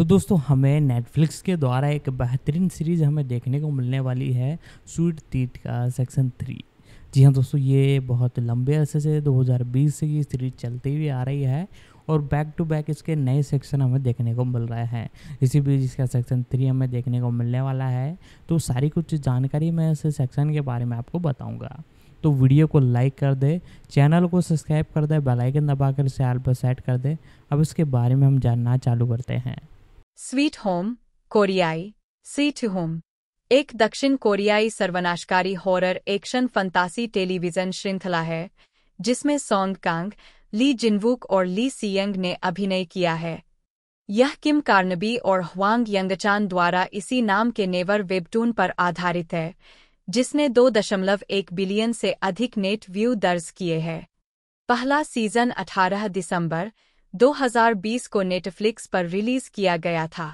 तो दोस्तों हमें नेटफ्लिक्स के द्वारा एक बेहतरीन सीरीज़ हमें देखने को मिलने वाली है स्वीट तीट का सेक्शन थ्री जी हाँ दोस्तों ये बहुत लंबे अरसे से 2020 से ये सीरीज चलती हुई आ रही है और बैक टू बैक इसके नए सेक्शन हमें देखने को मिल रहे हैं इसी बीच इसका सेक्शन थ्री हमें देखने को मिलने वाला है तो सारी कुछ जानकारी मैं इस सेक्शन के बारे में आपको बताऊँगा तो वीडियो को लाइक कर दे चैनल को सब्सक्राइब कर दे बेलाइकन दबा कर इसे आल पर सेट कर दे अब इसके बारे में हम जानना चालू करते हैं स्वीट होम कोरियाई सी टू होम एक दक्षिण कोरियाई सर्वनाशकारी हॉरर एक्शन फंतासी टेलीविजन श्रृंखला है जिसमें सोंग कांग ली जिनवुक और ली सियंग ने अभिनय किया है यह किम कार्नबी और ह्वांग यंगचान द्वारा इसी नाम के नेवर वेबटून पर आधारित है जिसने दो दशमलव एक बिलियन से अधिक नेट व्यू दर्ज किए हैं पहला सीजन 18 दिसंबर 2020 को नेटफ्लिक्स पर रिलीज किया गया था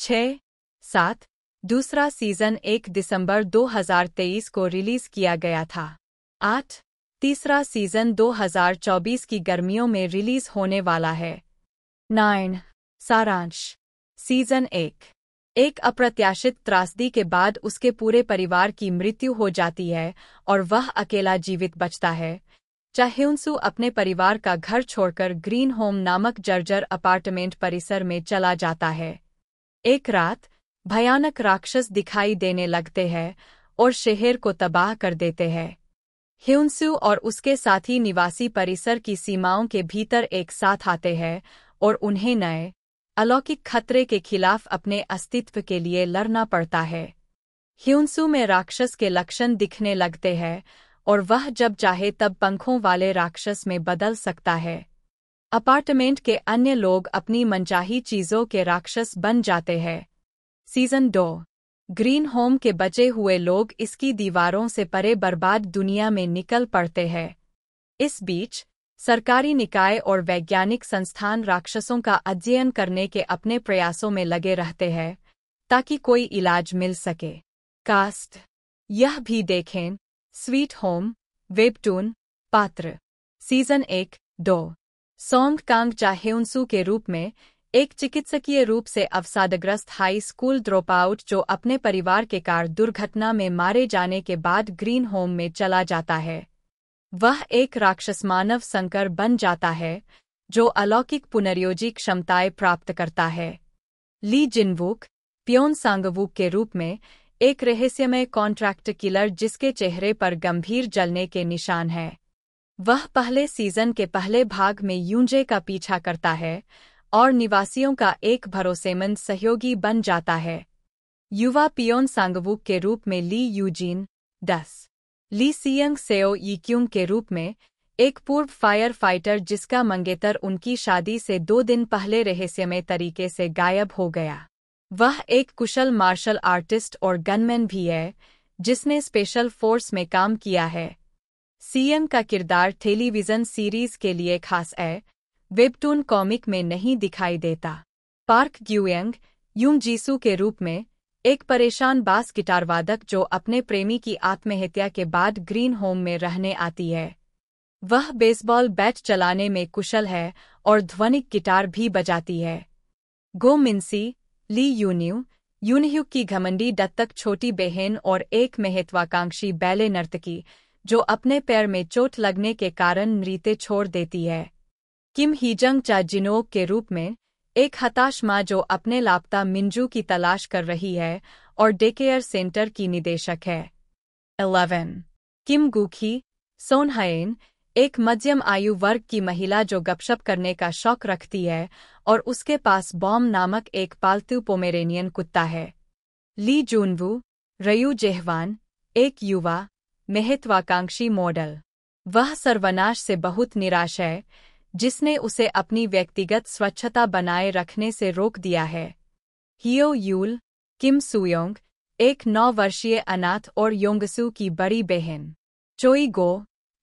छ सात दूसरा सीजन 1 दिसंबर 2023 को रिलीज किया गया था आठ तीसरा सीजन 2024 की गर्मियों में रिलीज होने वाला है नाइन सारांश सीजन एक एक अप्रत्याशित त्रासदी के बाद उसके पूरे परिवार की मृत्यु हो जाती है और वह अकेला जीवित बचता है चाह्यूनसु अपने परिवार का घर छोड़कर ग्रीन होम नामक जर्जर अपार्टमेंट परिसर में चला जाता है एक रात भयानक राक्षस दिखाई देने लगते हैं और शहर को तबाह कर देते हैं ह्यूंसु और उसके साथी निवासी परिसर की सीमाओं के भीतर एक साथ आते हैं और उन्हें नए अलौकिक खतरे के खिलाफ अपने अस्तित्व के लिए लड़ना पड़ता है ह्यूंसु में राक्षस के लक्षण दिखने लगते हैं और वह जब चाहे तब पंखों वाले राक्षस में बदल सकता है अपार्टमेंट के अन्य लोग अपनी मनचाही चीजों के राक्षस बन जाते हैं सीजन दो ग्रीन होम के बचे हुए लोग इसकी दीवारों से परे बर्बाद दुनिया में निकल पड़ते हैं इस बीच सरकारी निकाय और वैज्ञानिक संस्थान राक्षसों का अध्ययन करने के अपने प्रयासों में लगे रहते हैं ताकि कोई इलाज मिल सके कास्ट यह भी देखें स्वीट होम वेबटून पात्र सीजन एक दो सोंग कांग चाहेउनसू के रूप में एक चिकित्सकीय रूप से अवसादग्रस्त हाई स्कूल ड्रॉपआउट जो अपने परिवार के कार दुर्घटना में मारे जाने के बाद ग्रीन होम में चला जाता है वह एक राक्षस मानव संकर बन जाता है जो अलौकिक पुनर्योजी क्षमताएं प्राप्त करता है ली जिनवुक प्योन सांगवुक के रूप में एक रहस्यमय कॉन्ट्रैक्ट किलर जिसके चेहरे पर गंभीर जलने के निशान हैं वह पहले सीजन के पहले भाग में यूंजे का पीछा करता है और निवासियों का एक भरोसेमंद सहयोगी बन जाता है युवा पियोन सांगवुक के रूप में ली यूजीन दस ली सियंग सेओ यूंग के रूप में एक पूर्व फायर फाइटर जिसका मंगेतर उनकी शादी से दो दिन पहले रहस्यमय तरीके से गायब हो गया वह एक कुशल मार्शल आर्टिस्ट और गनमैन भी है जिसने स्पेशल फोर्स में काम किया है सीएम का किरदार टेलीविजन सीरीज के लिए खास है वेबटून कॉमिक में नहीं दिखाई देता पार्क ग्यूयंग यूंग जीसू के रूप में एक परेशान बास गिटार वादक जो अपने प्रेमी की आत्महत्या के बाद ग्रीन होम में रहने आती है वह बेसबॉल बैट चलाने में कुशल है और ध्वनिक गिटार भी बजाती है गो मिन्सी ली यून्यू यूनह्यू की घमंडी दत्तक छोटी बहन और एक महत्वाकांक्षी बैले नर्तकी जो अपने पैर में चोट लगने के कारण नृत्य छोड़ देती है किम हीजंग चा जिनोक के रूप में एक हताश माँ जो अपने लापता मिंजू की तलाश कर रही है और डेकेयर सेंटर की निदेशक है 11. किम गुखी सोनहाइन एक मध्यम आयु वर्ग की महिला जो गपशप करने का शौक रखती है और उसके पास बॉम नामक एक पालतू पोमेरेनियन कुत्ता है ली जूनवू रयू जेहवान एक युवा महत्वाकांक्षी मॉडल वह सर्वनाश से बहुत निराश है जिसने उसे अपनी व्यक्तिगत स्वच्छता बनाए रखने से रोक दिया है हियो यूल किम सुयोंग एक नौ वर्षीय अनाथ और योंगसू की बड़ी बहन चोई गो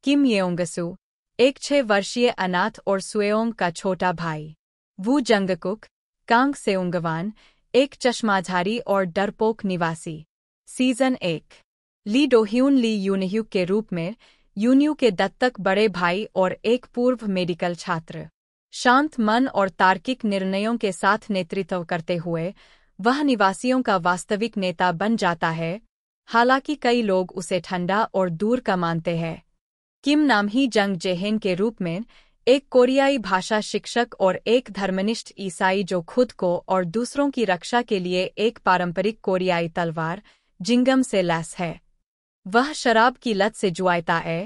किम येंगसु एक छह वर्षीय अनाथ और सुएओंग का छोटा भाई वू जंगकुक कांग सेउंगवान एक चश्माधारी और डरपोक निवासी सीजन एक ली डोह्यून ली यूनह्यू के रूप में यूनयू के दत्तक बड़े भाई और एक पूर्व मेडिकल छात्र शांत मन और तार्किक निर्णयों के साथ नेतृत्व करते हुए वह निवासियों का वास्तविक नेता बन जाता है हालांकि कई लोग उसे ठंडा और दूर का मानते हैं किम नामही जंग जेहेन के रूप में एक कोरियाई भाषा शिक्षक और एक धर्मनिष्ठ ईसाई जो खुद को और दूसरों की रक्षा के लिए एक पारंपरिक कोरियाई तलवार जिंगम से लैस है वह शराब की लत से जुआता है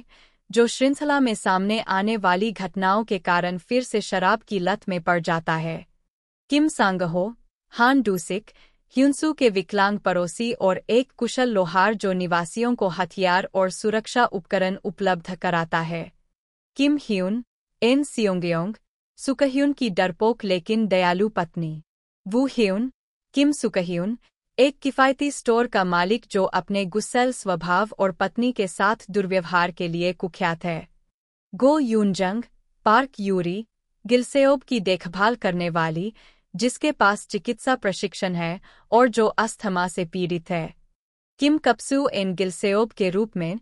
जो श्रृंखला में सामने आने वाली घटनाओं के कारण फिर से शराब की लत में पड़ जाता है किम सांगहो हान डूसिक ह्यूंसू के विकलांग पड़ोसी और एक कुशल लोहार जो निवासियों को हथियार और सुरक्षा उपकरण उपलब्ध कराता है किम ह्यून एन सियोंगयोंग सुकह्यून की डरपोक लेकिन दयालु पत्नी वु ह्यून किम सुकह्यून एक किफ़ायती स्टोर का मालिक जो अपने गुस्सेल स्वभाव और पत्नी के साथ दुर्व्यवहार के लिए कुख्यात है गो यूनजंग पार्क यूरी गिलसेओब की देखभाल करने वाली जिसके पास चिकित्सा प्रशिक्षण है और जो अस्थमा से पीड़ित है किम कप्सू एन गिलसेओब के रूप में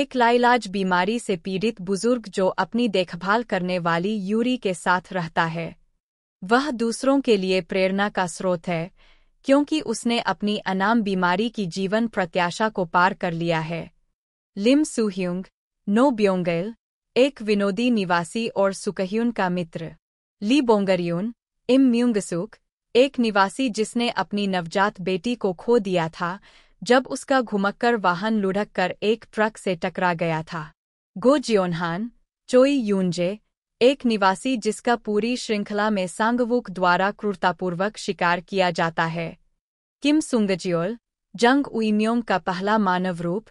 एक लाइलाज बीमारी से पीड़ित बुजुर्ग जो अपनी देखभाल करने वाली यूरी के साथ रहता है वह दूसरों के लिए प्रेरणा का स्रोत है क्योंकि उसने अपनी अनाम बीमारी की जीवन प्रत्याशा को पार कर लिया है लिम सुह्युंग नो ब्योंगेल एक विनोदी निवासी और सुकह्युन का मित्र ली बोंगरयून इम म्यूंगसुक एक निवासी जिसने अपनी नवजात बेटी को खो दिया था जब उसका घुमक्कर वाहन लुढ़क कर एक ट्रक से टकरा गया था गो जियोनहान चोई यूनजे एक निवासी जिसका पूरी श्रृंखला में सांगवुक द्वारा क्रूरतापूर्वक शिकार किया जाता है किम सुंगजियोल जंग उइम्योंग का पहला मानव रूप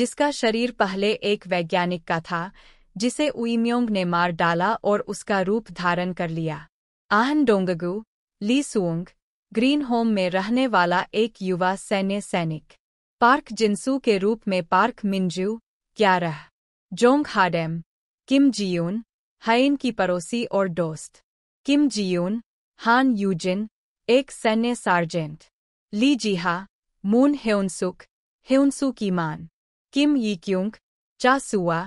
जिसका शरीर पहले एक वैज्ञानिक का था जिसे उइम्योंग ने मार डाला और उसका रूप धारण कर लिया आहन डोंगगु ली सुंग ग्रीन होम में रहने वाला एक युवा सैन्य सैनिक पार्क जिनसू के रूप में पार्क मिंजू क्यारह जोंग हाडेम किम जियून हाइन की पड़ोसी और दोस्त किम जियून हान यूजिन एक सैन्य सार्जेंट ली जीहा मून हेउनसुक हेउनसु की मान किम यी क्यूंग चासुआ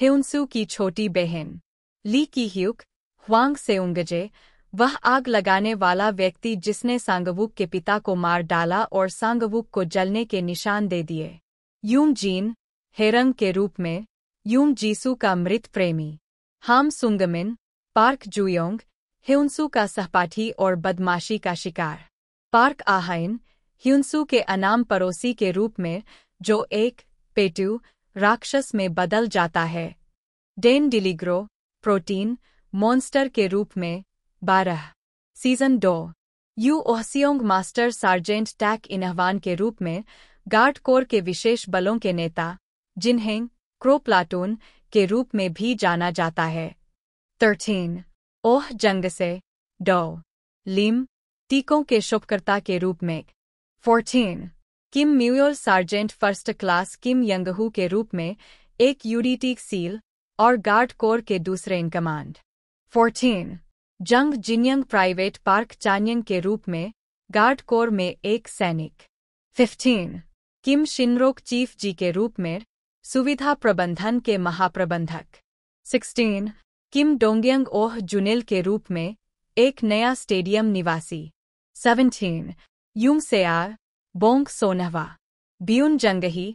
हेउनसु की छोटी बहन ली की ह्युक ह्वांग सेउंगजे वह आग लगाने वाला व्यक्ति जिसने सांगवुक के पिता को मार डाला और सांगवुक को जलने के निशान दे दिए यूम जीन हेरंग के रूप में यूम जीसू का मृत प्रेमी हाम सुंगमिन पार्क जुयोंग ह्यूनसू का सहपाठी और बदमाशी का शिकार पार्क आहाइन ह्यूनसू के अनाम पड़ोसी के रूप में जो एक पेटू राक्षस में बदल जाता है डेन डिलीग्रो प्रोटीन मॉन्स्टर के रूप में बारह सीजन दो Yoo Ohseong master sergeant Tak Inhwan के रूप में गार्ड कोर के विशेष बलों के नेता जिन्हें क्रो प्लाटून के रूप में भी जाना जाता है थर्टीन ओह जंग से डो लिम टीकों के शुभकर्ता के रूप में fourteen Kim Muyeol sergeant first class Kim Younghoo के रूप में एक यूडीटी सील और गार्ड कोर के दूसरे इन कमांड फोर्टीन जंग जिनियंग प्राइवेट पार्क चानियंग के रूप में गार्ड कोर में एक सैनिक 15. किम शिनरोक चीफ जी के रूप में सुविधा प्रबंधन के महाप्रबंधक 16. किम डोंगयंग ओह जुनेल के रूप में एक नया स्टेडियम निवासी 17. युंग सेआर बोंग सोनहवा बियुन जंगही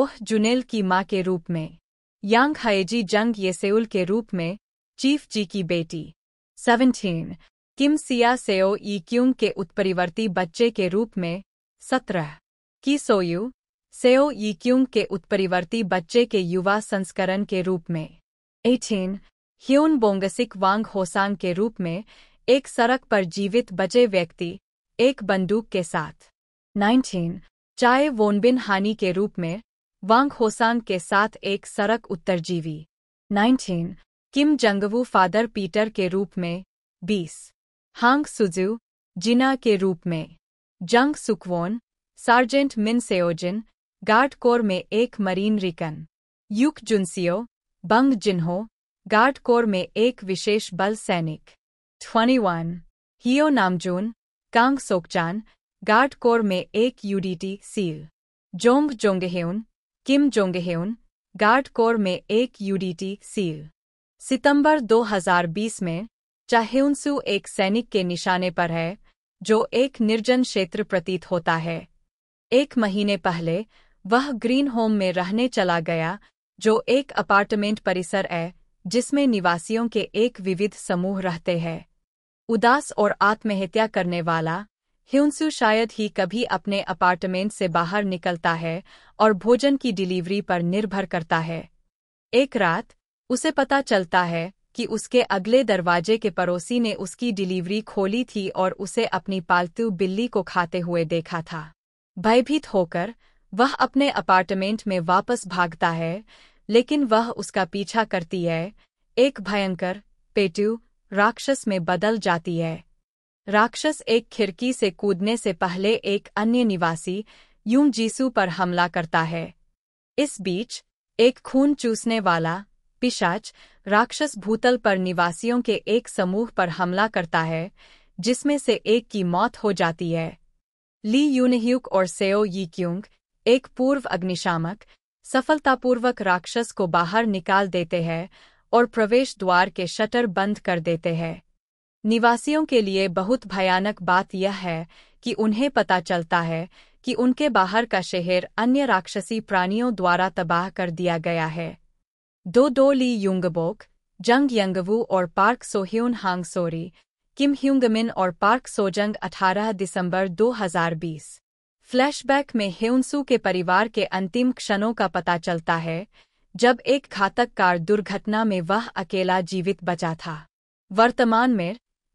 ओह जुनेल की मां के रूप में यांग हाएजी जंग येसेउल के रूप में चीफ जी की बेटी सेवनटीन किम सिया सेओ ईक्यूंग के उत्परिवर्ती बच्चे के रूप में सत्रह की सोयू सेओ यीक्यूंग के उत्परिवर्ती बच्चे के युवा संस्करण के रूप में एटीन ह्यून बोंगसिक वांग होसांग के रूप में एक सड़क पर जीवित बचे व्यक्ति एक बंदूक के साथ नाइनटीन चाय वोनबिन हानि के रूप में वांग होसांग के साथ एक सड़क उत्तरजीवी nineteen Kim Jungwoo father Peter के रूप में बीस हांग सुजु जिना के रूप में जंग सुकवोन सार्जेंट मिन सेओजिन गार्ड कोर में एक मरीन रिकन युक जुनसियो बंग जिन्हो गार्ड कोर में एक विशेष बल सैनिक 21. Heo Namjun Kang Sokchan guard corps में एक UDT SEAL Jong Jongheun Kim Jongheun guard corps में एक यूडीटी सील सितंबर 2020 में चाहेउनसू एक सैनिक के निशाने पर है जो एक निर्जन क्षेत्र प्रतीत होता है एक महीने पहले वह ग्रीन होम में रहने चला गया जो एक अपार्टमेंट परिसर है जिसमें निवासियों के एक विविध समूह रहते हैं उदास और आत्महत्या करने वाला ह्यूंसु शायद ही कभी अपने अपार्टमेंट से बाहर निकलता है और भोजन की डिलीवरी पर निर्भर करता है एक रात उसे पता चलता है कि उसके अगले दरवाजे के पड़ोसी ने उसकी डिलीवरी खोली थी और उसे अपनी पालतू बिल्ली को खाते हुए देखा था भयभीत होकर वह अपने अपार्टमेंट में वापस भागता है लेकिन वह उसका पीछा करती है एक भयंकर पेटू राक्षस में बदल जाती है राक्षस एक खिड़की से कूदने से पहले एक अन्य निवासी यूम जीसू पर हमला करता है इस बीच एक खून चूसने वाला पिशाच राक्षस भूतल पर निवासियों के एक समूह पर हमला करता है जिसमें से एक की मौत हो जाती है ली यूनह्यूक और सेओ क्यूंग एक पूर्व अग्निशामक सफलतापूर्वक राक्षस को बाहर निकाल देते हैं और प्रवेश द्वार के शटर बंद कर देते हैं निवासियों के लिए बहुत भयानक बात यह है कि उन्हें पता चलता है कि उनके बाहर का शहर अन्य राक्षसी प्राणियों द्वारा तबाह कर दिया गया है दो दो ली युंगबोक जंग यंगवू और Park Sohyun Hong Sori Kim Hyungmin और पार्क सोजंग 18 दिसंबर 2020 फ्लैशबैक में ह्यूनसू के परिवार के अंतिम क्षणों का पता चलता है जब एक घातक कार दुर्घटना में वह अकेला जीवित बचा था वर्तमान में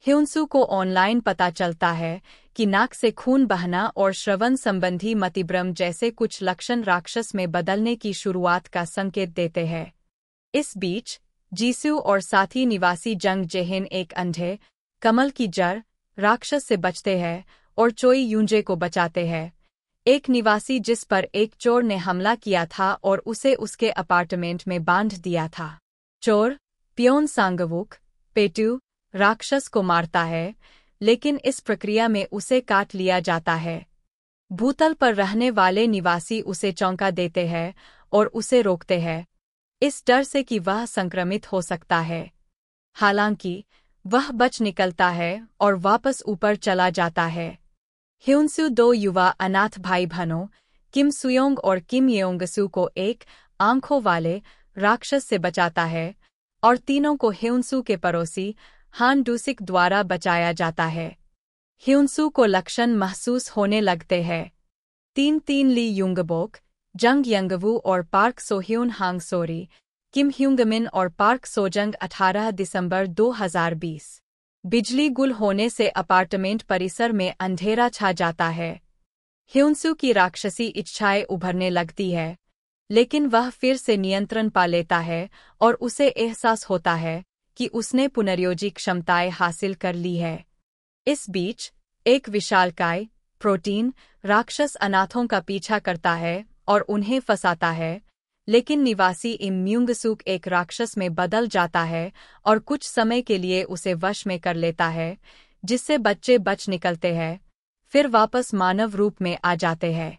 ह्यूनसू को ऑनलाइन पता चलता है कि नाक से खून बहना और श्रवण संबंधी मतिभ्रम जैसे कुछ लक्षण राक्षस में बदलने की शुरुआत का संकेत देते हैं इस बीच जीसु और साथी निवासी जंग जेहिन एक अंधे कमल की जड़ राक्षस से बचते हैं और चोई यूंजे को बचाते हैं एक निवासी जिस पर एक चोर ने हमला किया था और उसे उसके अपार्टमेंट में बांध दिया था चोर प्योन सांगवुक पेटू राक्षस को मारता है लेकिन इस प्रक्रिया में उसे काट लिया जाता है भूतल पर रहने वाले निवासी उसे चौंका देते हैं और उसे रोकते हैं इस डर से कि वह संक्रमित हो सकता है हालांकि वह बच निकलता है और वापस ऊपर चला जाता है ह्यूनसु दो युवा अनाथ भाई बहनों किम सुयोंग और किम योंगसु को एक आंखों वाले राक्षस से बचाता है और तीनों को ह्यूनसु के पड़ोसी हान डूसिक द्वारा बचाया जाता है ह्यूनसु को लक्षण महसूस होने लगते हैं तीन तीन ली युंगबोक जंग यंगवू और पार्क सोह्यून सोरी किम ह्यूंगमिन और पार्क सोजंग 18 दिसंबर 2020 बिजली गुल होने से अपार्टमेंट परिसर में अंधेरा छा जाता है ह्यूंसू की राक्षसी इच्छाएं उभरने लगती है लेकिन वह फिर से नियंत्रण पा लेता है और उसे एहसास होता है कि उसने पुनर्योजी क्षमताएं हासिल कर ली है इस बीच एक विशालकाय प्रोटीन राक्षस अनाथों का पीछा करता है और उन्हें फंसाता है लेकिन निवासी इम्यूंगसुक एक राक्षस में बदल जाता है और कुछ समय के लिए उसे वश में कर लेता है जिससे बच्चे बच निकलते हैं फिर वापस मानव रूप में आ जाते हैं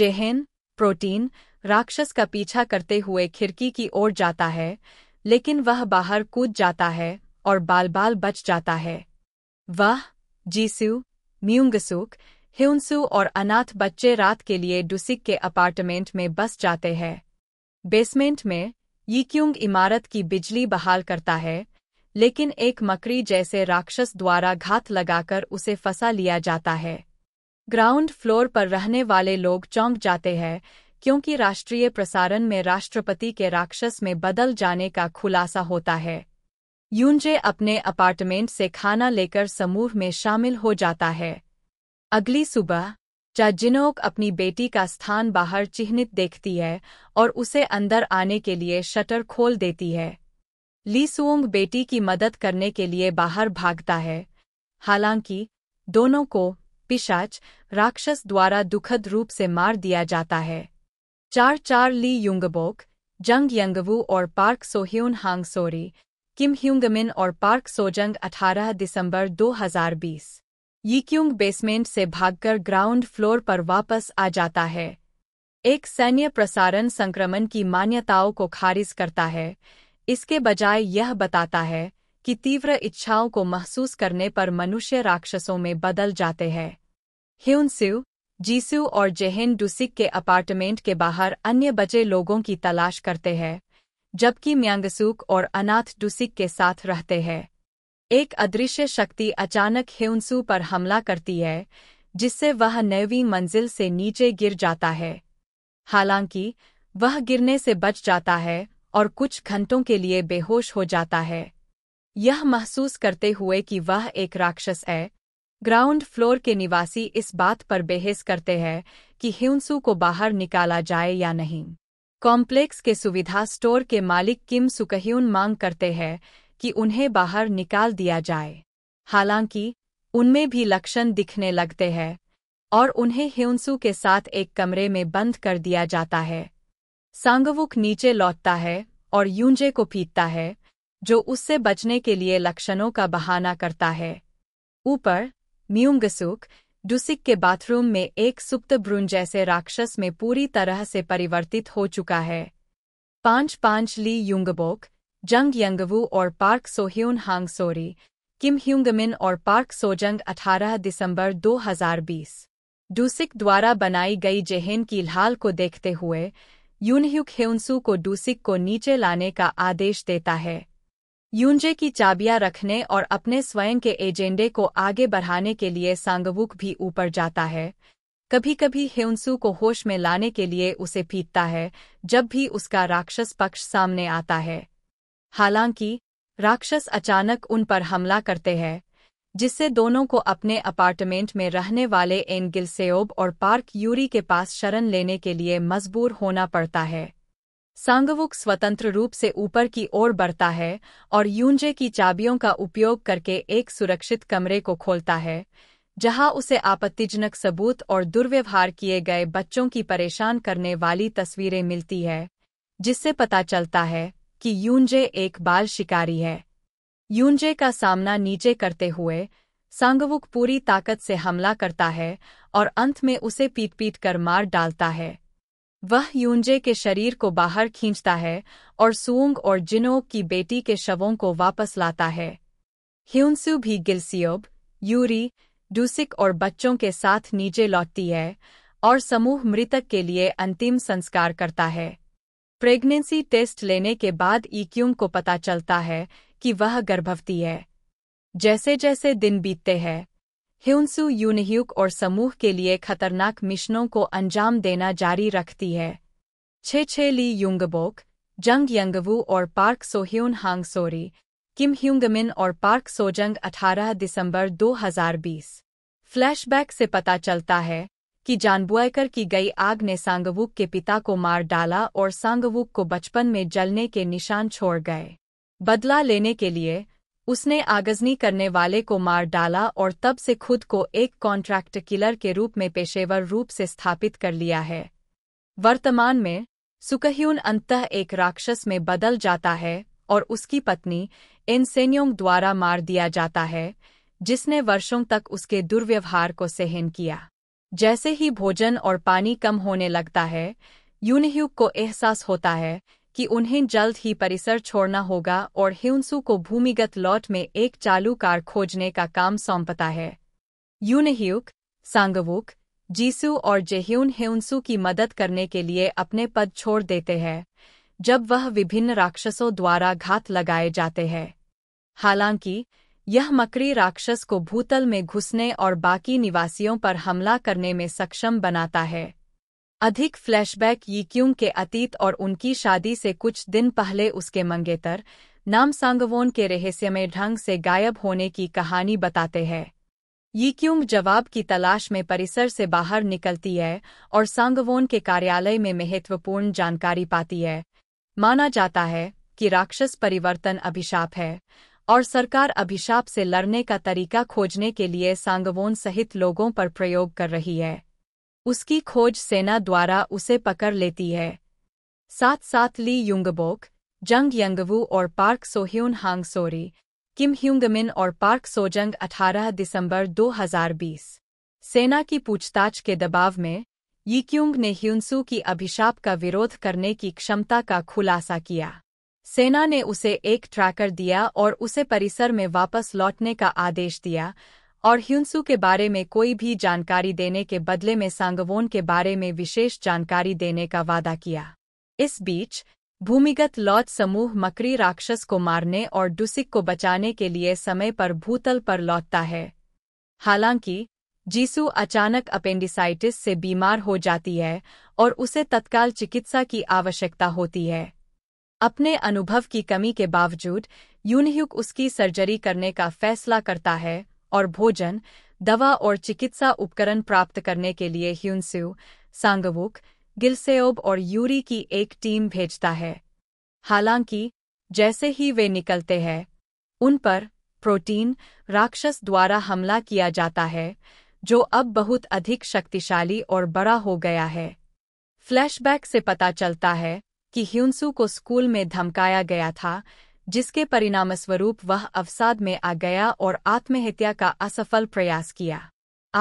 जेहेन प्रोटीन राक्षस का पीछा करते हुए खिड़की की ओर जाता है लेकिन वह बाहर कूद जाता है और बाल बाल बच जाता है वह जीसु म्यूंगसुक हिउंसू और अनाथ बच्चे रात के लिए डुसिक के अपार्टमेंट में बस जाते हैं बेसमेंट में यीक्यूंग इमारत की बिजली बहाल करता है लेकिन एक मकड़ी जैसे राक्षस द्वारा घात लगाकर उसे फंसा लिया जाता है ग्राउंड फ्लोर पर रहने वाले लोग चौंक जाते हैं क्योंकि राष्ट्रीय प्रसारण में राष्ट्रपति के राक्षस में बदल जाने का खुलासा होता है यूंजे अपने अपार्टमेंट से खाना लेकर समूह में शामिल हो जाता है अगली सुबह जाजिनोक अपनी बेटी का स्थान बाहर चिन्हित देखती है और उसे अंदर आने के लिए शटर खोल देती है लीसूंग बेटी की मदद करने के लिए बाहर भागता है हालांकि दोनों को पिशाच राक्षस द्वारा दुखद रूप से मार दिया जाता है चार चार ली युंगबोक जंग यंगवू और पार्क सोह्यून हांगसोरी किम ह्यूंगमिन और पार्क सोजंग 18 दिसंबर 2020 यीक्यूंग बेसमेंट से भागकर ग्राउंड फ्लोर पर वापस आ जाता है एक सैन्य प्रसारण संक्रमण की मान्यताओं को खारिज करता है इसके बजाय यह बताता है कि तीव्र इच्छाओं को महसूस करने पर मनुष्य राक्षसों में बदल जाते हैं ह्यूनस्यू जीस्यू और जेहेन डुसिक के अपार्टमेंट के बाहर अन्य बचे लोगों की तलाश करते हैं जबकि म्यांगसुक और अनाथ डुसिक के साथ रहते हैं एक अदृश्य शक्ति अचानक हेउंसू पर हमला करती है जिससे वह नैवीं मंजिल से नीचे गिर जाता है हालांकि वह गिरने से बच जाता है और कुछ घंटों के लिए बेहोश हो जाता है यह महसूस करते हुए कि वह एक राक्षस है ग्राउंड फ्लोर के निवासी इस बात पर बेहस करते हैं कि हिंसू को बाहर निकाला जाए या नहीं कॉम्प्लेक्स के सुविधा स्टोर के मालिक किम सुकह्यून मांग करते हैं कि उन्हें बाहर निकाल दिया जाए हालांकि उनमें भी लक्षण दिखने लगते हैं और उन्हें हिंसु के साथ एक कमरे में बंद कर दिया जाता है सांगवुक नीचे लौटता है और यूंजे को पीटता है जो उससे बचने के लिए लक्षणों का बहाना करता है ऊपर म्यूंगसुक डुसिक के बाथरूम में एक सुप्त ब्रुन जैसे राक्षस में पूरी तरह से परिवर्तित हो चुका है पांच पांच ली युंगबोक जंग यंगवू और Park Sohyun Hong Sori Kim Hyungmin और पार्क सोजंग 18 दिसंबर 2020 डूसिक द्वारा बनाई गई जेहेन की लाल को देखते हुए यूनह्यूक हेउनसू को डूसिक को नीचे लाने का आदेश देता है यूनजे की चाबियां रखने और अपने स्वयं के एजेंडे को आगे बढ़ाने के लिए सांगवुक भी ऊपर जाता है कभी कभी हेउनसू को होश में लाने के लिए उसे पीटता है जब भी उसका राक्षस पक्ष सामने आता है हालांकि राक्षस अचानक उन पर हमला करते हैं जिससे दोनों को अपने अपार्टमेंट में रहने वाले एन और पार्क यूरी के पास शरण लेने के लिए मजबूर होना पड़ता है सांगवुक स्वतंत्र रूप से ऊपर की ओर बढ़ता है और यूंजे की चाबियों का उपयोग करके एक सुरक्षित कमरे को खोलता है जहां उसे आपत्तिजनक सबूत और दुर्व्यवहार किए गए बच्चों की परेशान करने वाली तस्वीरें मिलती है जिससे पता चलता है कि यूनजे एक बाल शिकारी है यूनजे का सामना नीचे करते हुए सांगवुक पूरी ताकत से हमला करता है और अंत में उसे पीट पीट कर मार डालता है वह यूनजे के शरीर को बाहर खींचता है और सूंग और जिनोब की बेटी के शवों को वापस लाता है ह्यूनसु भी गिलसियोब यूरी डूसिक और बच्चों के साथ नीचे लौटती है और समूह मृतक के लिए अंतिम संस्कार करता है प्रेगनेंसी टेस्ट लेने के बाद ईक्यूंग को पता चलता है कि वह गर्भवती है जैसे जैसे दिन बीतते हैं ह्यूनसू यूनह्यूक और समूह के लिए खतरनाक मिशनों को अंजाम देना जारी रखती है छे छे ली युंगबोक जंग यंगवू और पार्क सोह्यून हांगसोरी किम ह्यूंगमिन और पार्क सोजंग 18 दिसंबर 2020 फ्लैशबैक से पता चलता है कि जानबूझकर की गई आग ने सांगवुक के पिता को मार डाला और सांगवुक को बचपन में जलने के निशान छोड़ गए बदला लेने के लिए उसने आगजनी करने वाले को मार डाला और तब से खुद को एक कॉन्ट्रैक्ट किलर के रूप में पेशेवर रूप से स्थापित कर लिया है वर्तमान में सुकह्यून अंतः एक राक्षस में बदल जाता है और उसकी पत्नी एनसेन्योंग द्वारा मार दिया जाता है जिसने वर्षों तक उसके दुर्व्यवहार को सहन किया जैसे ही भोजन और पानी कम होने लगता है यूनह्युक को एहसास होता है कि उन्हें जल्द ही परिसर छोड़ना होगा और ह्यूनसू को भूमिगत लॉट में एक चालू कार खोजने का काम सौंपता है यूनह्यूक सांगवुक जीसू और जेह्यून ह्यूनसू की मदद करने के लिए अपने पद छोड़ देते हैं जब वह विभिन्न राक्षसों द्वारा घात लगाए जाते हैं हालांकि यह मकरी राक्षस को भूतल में घुसने और बाकी निवासियों पर हमला करने में सक्षम बनाता है अधिक फ्लैशबैक यीक्यूंग के अतीत और उनकी शादी से कुछ दिन पहले उसके मंगेतर नामसांगवोन के रहस्यमय ढंग से गायब होने की कहानी बताते हैं यीक्यूंग जवाब की तलाश में परिसर से बाहर निकलती है और सांगवोन के कार्यालय में महत्वपूर्ण जानकारी पाती है माना जाता है कि राक्षस परिवर्तन अभिशाप है और सरकार अभिशाप से लड़ने का तरीका खोजने के लिए सांगवोन सहित लोगों पर प्रयोग कर रही है उसकी खोज सेना द्वारा उसे पकड़ लेती है साथ साथ ली युंगबोक जंग यंगवू और पार्क सोह्यून हांगसोरी किम ह्यूंगमिन और पार्क सोजंग 18 दिसंबर 2020 सेना की पूछताछ के दबाव में यीक्यूंग ने ह्यूनसू की अभिशाप का विरोध करने की क्षमता का खुलासा किया सेना ने उसे एक ट्रैकर दिया और उसे परिसर में वापस लौटने का आदेश दिया और ह्यूंसू के बारे में कोई भी जानकारी देने के बदले में सांगवोन के बारे में विशेष जानकारी देने का वादा किया इस बीच भूमिगत लौट समूह मकरी राक्षस को मारने और डुसिक को बचाने के लिए समय पर भूतल पर लौटता है हालांकि जीसू अचानक अपेंडिसाइटिस से बीमार हो जाती है और उसे तत्काल चिकित्सा की आवश्यकता होती है अपने अनुभव की कमी के बावजूद यूनह्युक उसकी सर्जरी करने का फैसला करता है और भोजन दवा और चिकित्सा उपकरण प्राप्त करने के लिए ह्यूनस्यू सांगवुक गिलसेओब और यूरी की एक टीम भेजता है हालांकि जैसे ही वे निकलते हैं उन पर प्रोटीन राक्षस द्वारा हमला किया जाता है जो अब बहुत अधिक शक्तिशाली और बड़ा हो गया है फ्लैशबैक से पता चलता है कि ह्यूनसू को स्कूल में धमकाया गया था जिसके परिणामस्वरूप वह अवसाद में आ गया और आत्महत्या का असफल प्रयास किया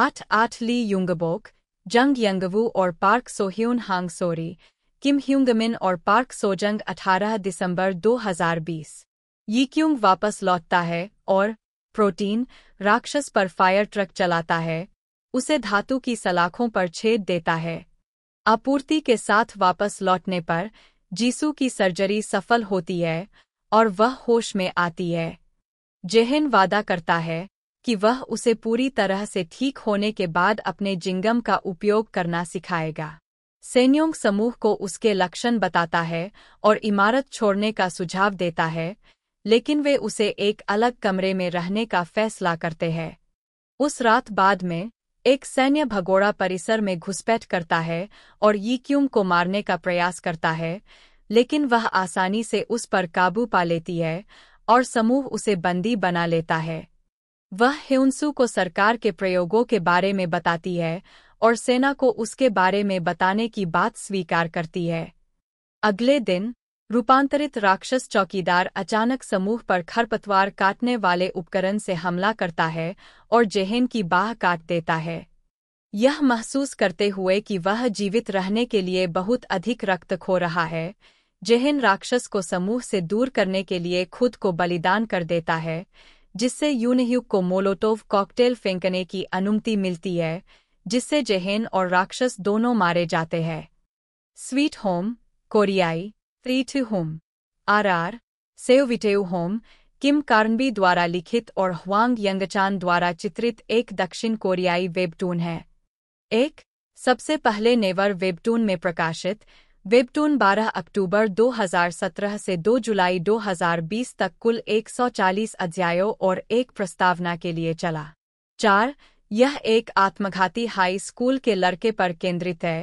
आठ आठ ली युंगबोक जंग यंगवू और Park Sohyun Hong Sori Kim Hyungmin और पार्क सोजंग 18 दिसंबर 2020 यीक्यूंग वापस लौटता है और प्रोटीन राक्षस पर फायर ट्रक चलाता है उसे धातु की सलाखों पर छेद देता है आपूर्ति के साथ वापस लौटने पर जीसू की सर्जरी सफल होती है और वह होश में आती है जेहन वादा करता है कि वह उसे पूरी तरह से ठीक होने के बाद अपने जिंगम का उपयोग करना सिखाएगा सैन्योंग समूह को उसके लक्षण बताता है और इमारत छोड़ने का सुझाव देता है लेकिन वे उसे एक अलग कमरे में रहने का फैसला करते हैं उस रात बाद में एक सैन्य भगोड़ा परिसर में घुसपैठ करता है और यीक्यूम को मारने का प्रयास करता है लेकिन वह आसानी से उस पर काबू पा लेती है और समूह उसे बंदी बना लेता है वह ह्यूंसू को सरकार के प्रयोगों के बारे में बताती है और सेना को उसके बारे में बताने की बात स्वीकार करती है अगले दिन रूपांतरित राक्षस चौकीदार अचानक समूह पर खरपतवार काटने वाले उपकरण से हमला करता है और जेहेन की बाह काट देता है यह महसूस करते हुए कि वह जीवित रहने के लिए बहुत अधिक रक्त खो रहा है जेहन राक्षस को समूह से दूर करने के लिए खुद को बलिदान कर देता है जिससे यूनह्युग को मोलोटोव कॉकटेल फेंकने की अनुमति मिलती है जिससे जेहन और राक्षस दोनों मारे जाते हैं स्वीट होम कोरियाई टू होम आर आर सेव विटेव होम किम कार्नबी द्वारा लिखित और ह्वांग यंगचान द्वारा चित्रित एक दक्षिण कोरियाई वेबटून है एक सबसे पहले नेवर वेबटून में प्रकाशित वेबटून 12 अक्टूबर 2017 से 2 जुलाई 2020 तक कुल 140 अध्यायों और एक प्रस्तावना के लिए चला चार यह एक आत्मघाती हाई स्कूल के लड़के पर केंद्रित है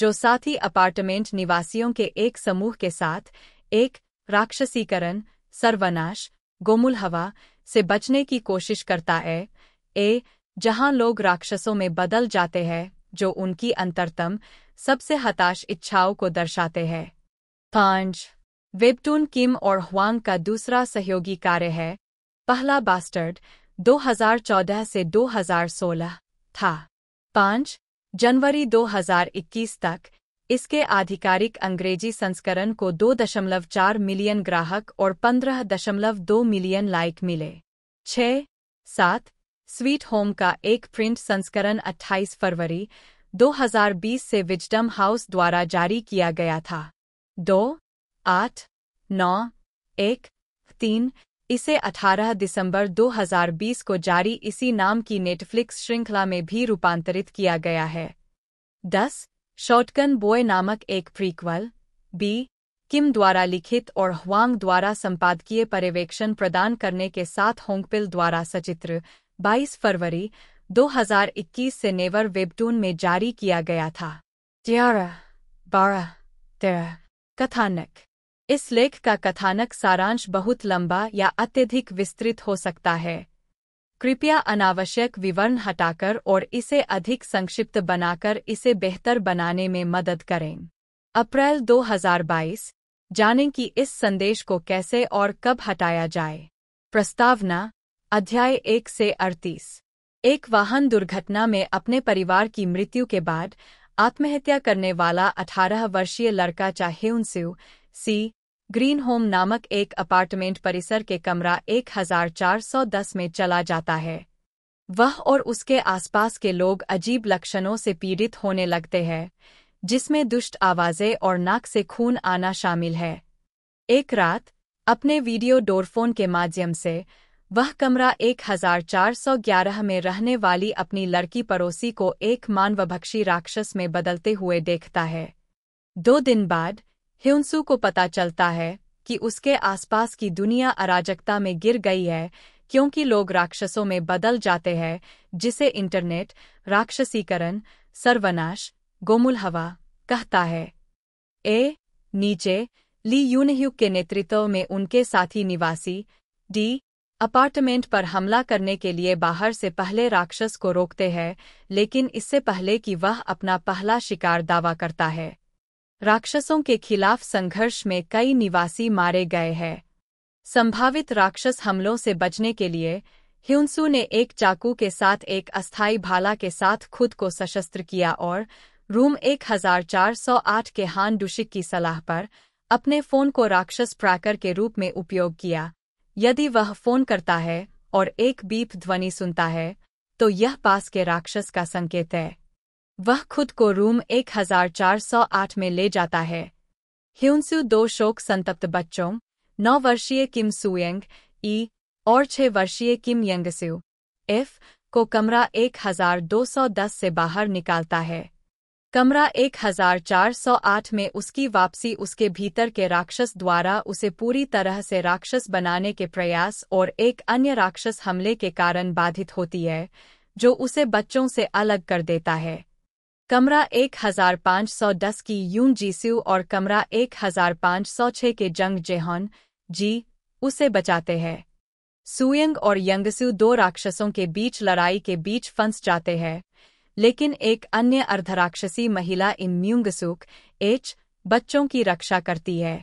जो साथ ही अपार्टमेंट निवासियों के एक समूह के साथ एक राक्षसीकरण सर्वनाश गोमुल हवा से बचने की कोशिश करता है ए जहां लोग राक्षसों में बदल जाते हैं जो उनकी अंतरतम सबसे हताश इच्छाओं को दर्शाते हैं पांच वेबटून किम और हुआंग का दूसरा सहयोगी कार्य है पहला बास्टर्ड 2014 से 2016 था पांच जनवरी 2021 तक इसके आधिकारिक अंग्रेजी संस्करण को 2.4 मिलियन ग्राहक और 15.2 मिलियन लाइक मिले छः सात स्वीट होम का एक प्रिंट संस्करण 28 फरवरी 2020 से विजडम हाउस द्वारा जारी किया गया था दो आठ नौ एक तीन इसे 18 दिसंबर 2020 को जारी इसी नाम की नेटफ्लिक्स श्रृंखला में भी रूपांतरित किया गया है 10. शॉटगन बॉय नामक एक प्रीक्वल बी किम द्वारा लिखित और ह्वांग द्वारा संपादकीय पर्यवेक्षण प्रदान करने के साथ होंगपिल द्वारा सचित्र 22 फरवरी 2021 से नेवर वेबटून में जारी किया गया था ग्यारह बारह तेरह कथानक इस लेख का कथानक सारांश बहुत लंबा या अत्यधिक विस्तृत हो सकता है कृपया अनावश्यक विवरण हटाकर और इसे अधिक संक्षिप्त बनाकर इसे बेहतर बनाने में मदद करें अप्रैल 2022 जानें कि इस संदेश को कैसे और कब हटाया जाए प्रस्तावना अध्याय एक से अड़तीस एक वाहन दुर्घटना में अपने परिवार की मृत्यु के बाद आत्महत्या करने वाला 18 वर्षीय लड़का उनसे सी ग्रीन होम नामक एक अपार्टमेंट परिसर के कमरा 1410 में चला जाता है वह और उसके आसपास के लोग अजीब लक्षणों से पीड़ित होने लगते हैं जिसमें दुष्ट आवाज़ें और नाक से खून आना शामिल है एक रात अपने वीडियो डोरफोन के माध्यम से वह कमरा 1411 में रहने वाली अपनी लड़की पड़ोसी को एक मानवभक्षी राक्षस में बदलते हुए देखता है दो दिन बाद हिउंसू को पता चलता है कि उसके आसपास की दुनिया अराजकता में गिर गई है क्योंकि लोग राक्षसों में बदल जाते हैं जिसे इंटरनेट राक्षसीकरण सर्वनाश गोमुल हवा कहता है ए नीचे ली यूनह्यू के नेतृत्व में उनके साथी निवासी डी अपार्टमेंट पर हमला करने के लिए बाहर से पहले राक्षस को रोकते हैं लेकिन इससे पहले कि वह अपना पहला शिकार दावा करता है राक्षसों के खिलाफ संघर्ष में कई निवासी मारे गए हैं संभावित राक्षस हमलों से बचने के लिए ह्यूंसु ने एक चाकू के साथ एक अस्थायी भाला के साथ खुद को सशस्त्र किया और रूम 1408 के हान डुशिक की सलाह पर अपने फोन को राक्षस ट्रैकर के रूप में उपयोग किया यदि वह फोन करता है और एक बीप ध्वनि सुनता है तो यह पास के राक्षस का संकेत है वह खुद को रूम 1408 में ले जाता है ह्यूनसू दो शोक संतप्त बच्चों नौ वर्षीय किम सुयंग ई और छह वर्षीय किम यंगस्यू एफ को कमरा 1210 से बाहर निकालता है कमरा 1408 में उसकी वापसी उसके भीतर के राक्षस द्वारा उसे पूरी तरह से राक्षस बनाने के प्रयास और एक अन्य राक्षस हमले के कारण बाधित होती है जो उसे बच्चों से अलग कर देता है कमरा एक हजार सौ दस की यून जीस्यू और कमरा एक हजार सौ के जंग जेहन जी उसे बचाते हैं सुयंग और यंगसू दो राक्षसों के बीच लड़ाई के बीच फंस जाते हैं लेकिन एक अन्य अर्धराक्षसी महिला इन म्यूंगसुक एच बच्चों की रक्षा करती है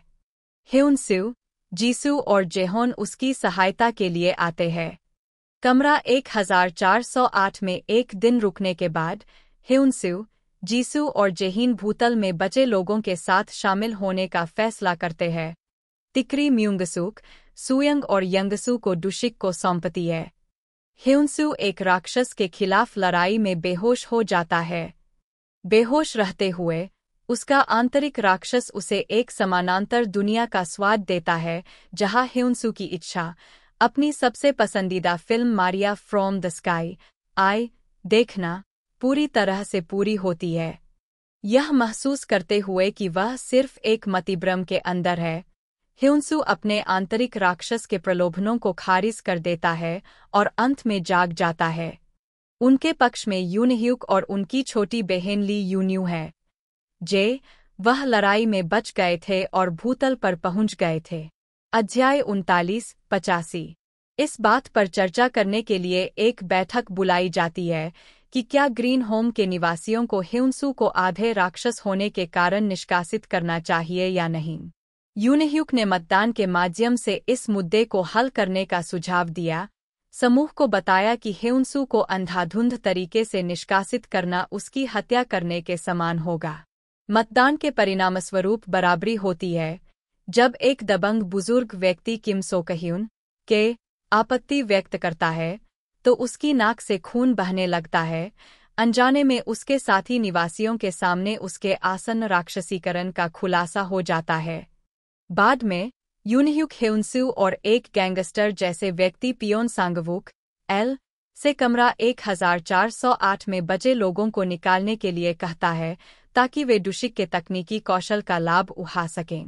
ह्यूनस्यू जीसू और जेहोन उसकी सहायता के लिए आते हैं कमरा 1408 में एक दिन रुकने के बाद ह्यूनस्यू जीसू और जेहीन भूतल में बचे लोगों के साथ शामिल होने का फैसला करते हैं तिकरी म्यूंगसुक सुयंग और यंगसु को दुशिक को सौंपती है हिंसु एक राक्षस के खिलाफ लड़ाई में बेहोश हो जाता है बेहोश रहते हुए उसका आंतरिक राक्षस उसे एक समानांतर दुनिया का स्वाद देता है जहां हिंसु की इच्छा अपनी सबसे पसंदीदा film Maria from the sky आई देखना पूरी तरह से पूरी होती है यह महसूस करते हुए कि वह सिर्फ एक मतिब्रम के अंदर है हिंसु अपने आंतरिक राक्षस के प्रलोभनों को खारिज कर देता है और अंत में जाग जाता है उनके पक्ष में यूनह्यूक और उनकी छोटी बहन ली यून्यू है जे वह लड़ाई में बच गए थे और भूतल पर पहुंच गए थे अध्याय उनतालीस पचासी इस बात पर चर्चा करने के लिए एक बैठक बुलाई जाती है कि क्या ग्रीन होम के निवासियों को हिउंसू को आधे राक्षस होने के कारण निष्कासित करना चाहिए या नहीं यूनह्युक ने मतदान के माध्यम से इस मुद्दे को हल करने का सुझाव दिया समूह को बताया कि हेउंसू को अंधाधुंध तरीके से निष्कासित करना उसकी हत्या करने के समान होगा मतदान के परिणामस्वरूप बराबरी होती है जब एक दबंग बुजुर्ग व्यक्ति किम सोकह्यून के आपत्ति व्यक्त करता है तो उसकी नाक से खून बहने लगता है अनजाने में उसके साथी निवासियों के सामने उसके आसन राक्षसीकरण का खुलासा हो जाता है बाद में यूनह्युक हेउन्स्यू और एक गैंगस्टर जैसे व्यक्ति पियोन सांगवुक एल से कमरा 1408 में बचे लोगों को निकालने के लिए कहता है ताकि वे डुशिक के तकनीकी कौशल का लाभ उठा सकें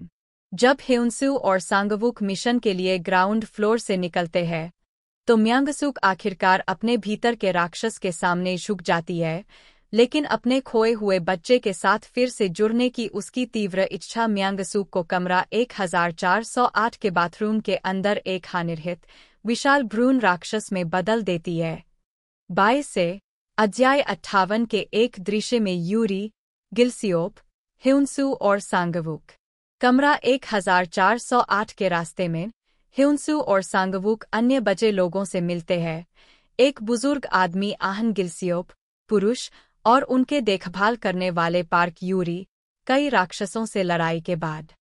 जब हेउन्स्यू और सांगवुक मिशन के लिए ग्राउंड फ्लोर से निकलते हैं तो म्यांगसुक आखिरकार अपने भीतर के राक्षस के सामने झुक जाती है लेकिन अपने खोए हुए बच्चे के साथ फिर से जुड़ने की उसकी तीव्र इच्छा म्यांगसूक को कमरा 1408 के बाथरूम के अंदर एक हानिर्हित विशाल भ्रूण राक्षस में बदल देती है बाईस से अध्याय अट्ठावन के एक दृश्य में यूरी गिल्सियोप हिउंसू और सांगवुक कमरा 1408 के रास्ते में हिउंसू और सांगवुक अन्य बचे लोगों से मिलते हैं एक बुजुर्ग आदमी आहन गिल्सियोप पुरुष और उनके देखभाल करने वाले पार्क यूरी कई राक्षसों से लड़ाई के बाद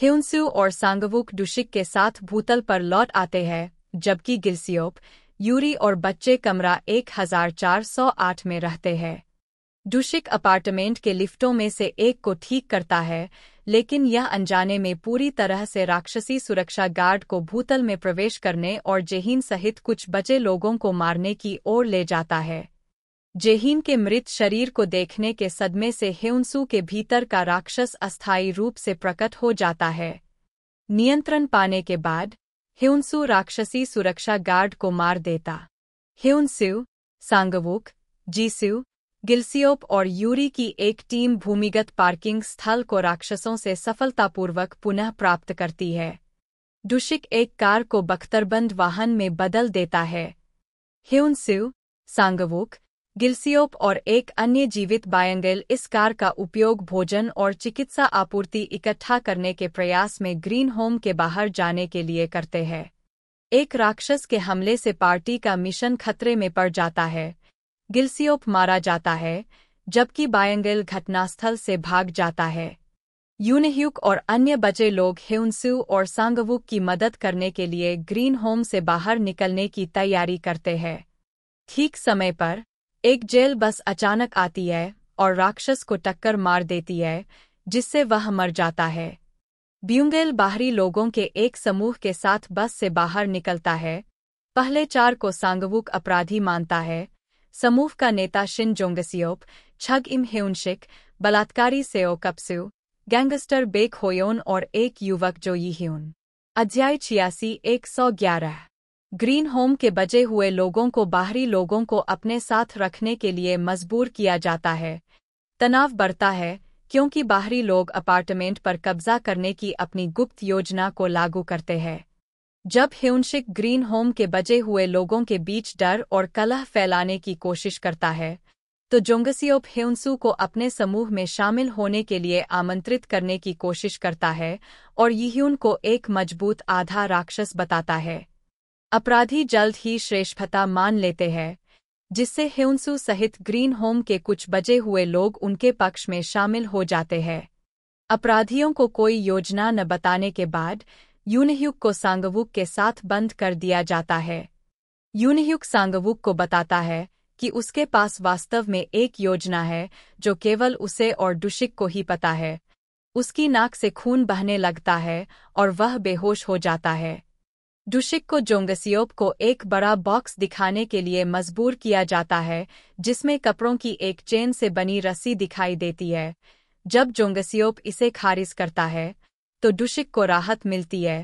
हिउंसू और सांगवुक डुशिक के साथ भूतल पर लौट आते हैं जबकि गिल्सियोप यूरी और बच्चे कमरा 1408 में रहते हैं डुशिक अपार्टमेंट के लिफ्टों में से एक को ठीक करता है लेकिन यह अनजाने में पूरी तरह से राक्षसी सुरक्षा गार्ड को भूतल में प्रवेश करने और जेहीन सहित कुछ बचे लोगों को मारने की ओर ले जाता है जेहीन के मृत शरीर को देखने के सदमे से हेउंसू के भीतर का राक्षस अस्थायी रूप से प्रकट हो जाता है नियंत्रण पाने के बाद हेउंसू राक्षसी सुरक्षा गार्ड को मार देता हेउंसू सांगवुक जीसू गिल्सियोप और यूरी की एक टीम भूमिगत पार्किंग स्थल को राक्षसों से सफलतापूर्वक पुनः प्राप्त करती है डुशिक एक कार को बख्तरबंद वाहन में बदल देता है ह्यूनसिव सांगवुक गिल्सियोप और एक अन्य जीवित बायंगल इस कार का उपयोग भोजन और चिकित्सा आपूर्ति इकट्ठा करने के प्रयास में ग्रीन होम के बाहर जाने के लिए करते हैं एक राक्षस के हमले से पार्टी का मिशन खतरे में पड़ जाता है गिल्सियोप मारा जाता है जबकि बायंगल घटनास्थल से भाग जाता है यूनिह्यूक और अन्य बचे लोग हेउनसू और सांगवुक की मदद करने के लिए ग्रीन होम से बाहर निकलने की तैयारी करते हैं ठीक समय पर एक जेल बस अचानक आती है और राक्षस को टक्कर मार देती है जिससे वह मर जाता है ब्यूंगेल बाहरी लोगों के एक समूह के साथ बस से बाहर निकलता है पहले चार को सांगवुक अपराधी मानता है समूह का नेता शिन जोंगसियोप छग इम हेउनशिक बलात्कारी सेओ कप्स्यू गैंगस्टर बेक होयोन और एक युवक जो यीह्यून अध्याय छियासी एक सौ ग्यारह ग्रीन होम के बजे हुए लोगों को बाहरी लोगों को अपने साथ रखने के लिए मजबूर किया जाता है तनाव बढ़ता है क्योंकि बाहरी लोग अपार्टमेंट पर कब्जा करने की अपनी गुप्त योजना को लागू करते हैं जब ह्यूनशिक ग्रीन होम के बजे हुए लोगों के बीच डर और कलह फैलाने की कोशिश करता है तो जोंगसियोप ह्यूनसू को अपने समूह में शामिल होने के लिए आमंत्रित करने की कोशिश करता है और यिह्यून को एक मजबूत आधा राक्षस बताता है अपराधी जल्द ही श्रेष्ठता मान लेते हैं जिससे ह्यूनसू सहित ग्रीन होम के कुछ बजे हुए लोग उनके पक्ष में शामिल हो जाते हैं अपराधियों को कोई योजना न बताने के बाद यूनह्युक को सांगवुक के साथ बंद कर दिया जाता है यूनह्युक सांगवुक को बताता है कि उसके पास वास्तव में एक योजना है जो केवल उसे और दुशिक को ही पता है उसकी नाक से खून बहने लगता है और वह बेहोश हो जाता है डुशिक को जोंगसियोप को एक बड़ा बॉक्स दिखाने के लिए मजबूर किया जाता है जिसमें कपड़ों की एक चेन से बनी रस्सी दिखाई देती है जब जोंगसियोप इसे खारिज करता है तो डुशिक को राहत मिलती है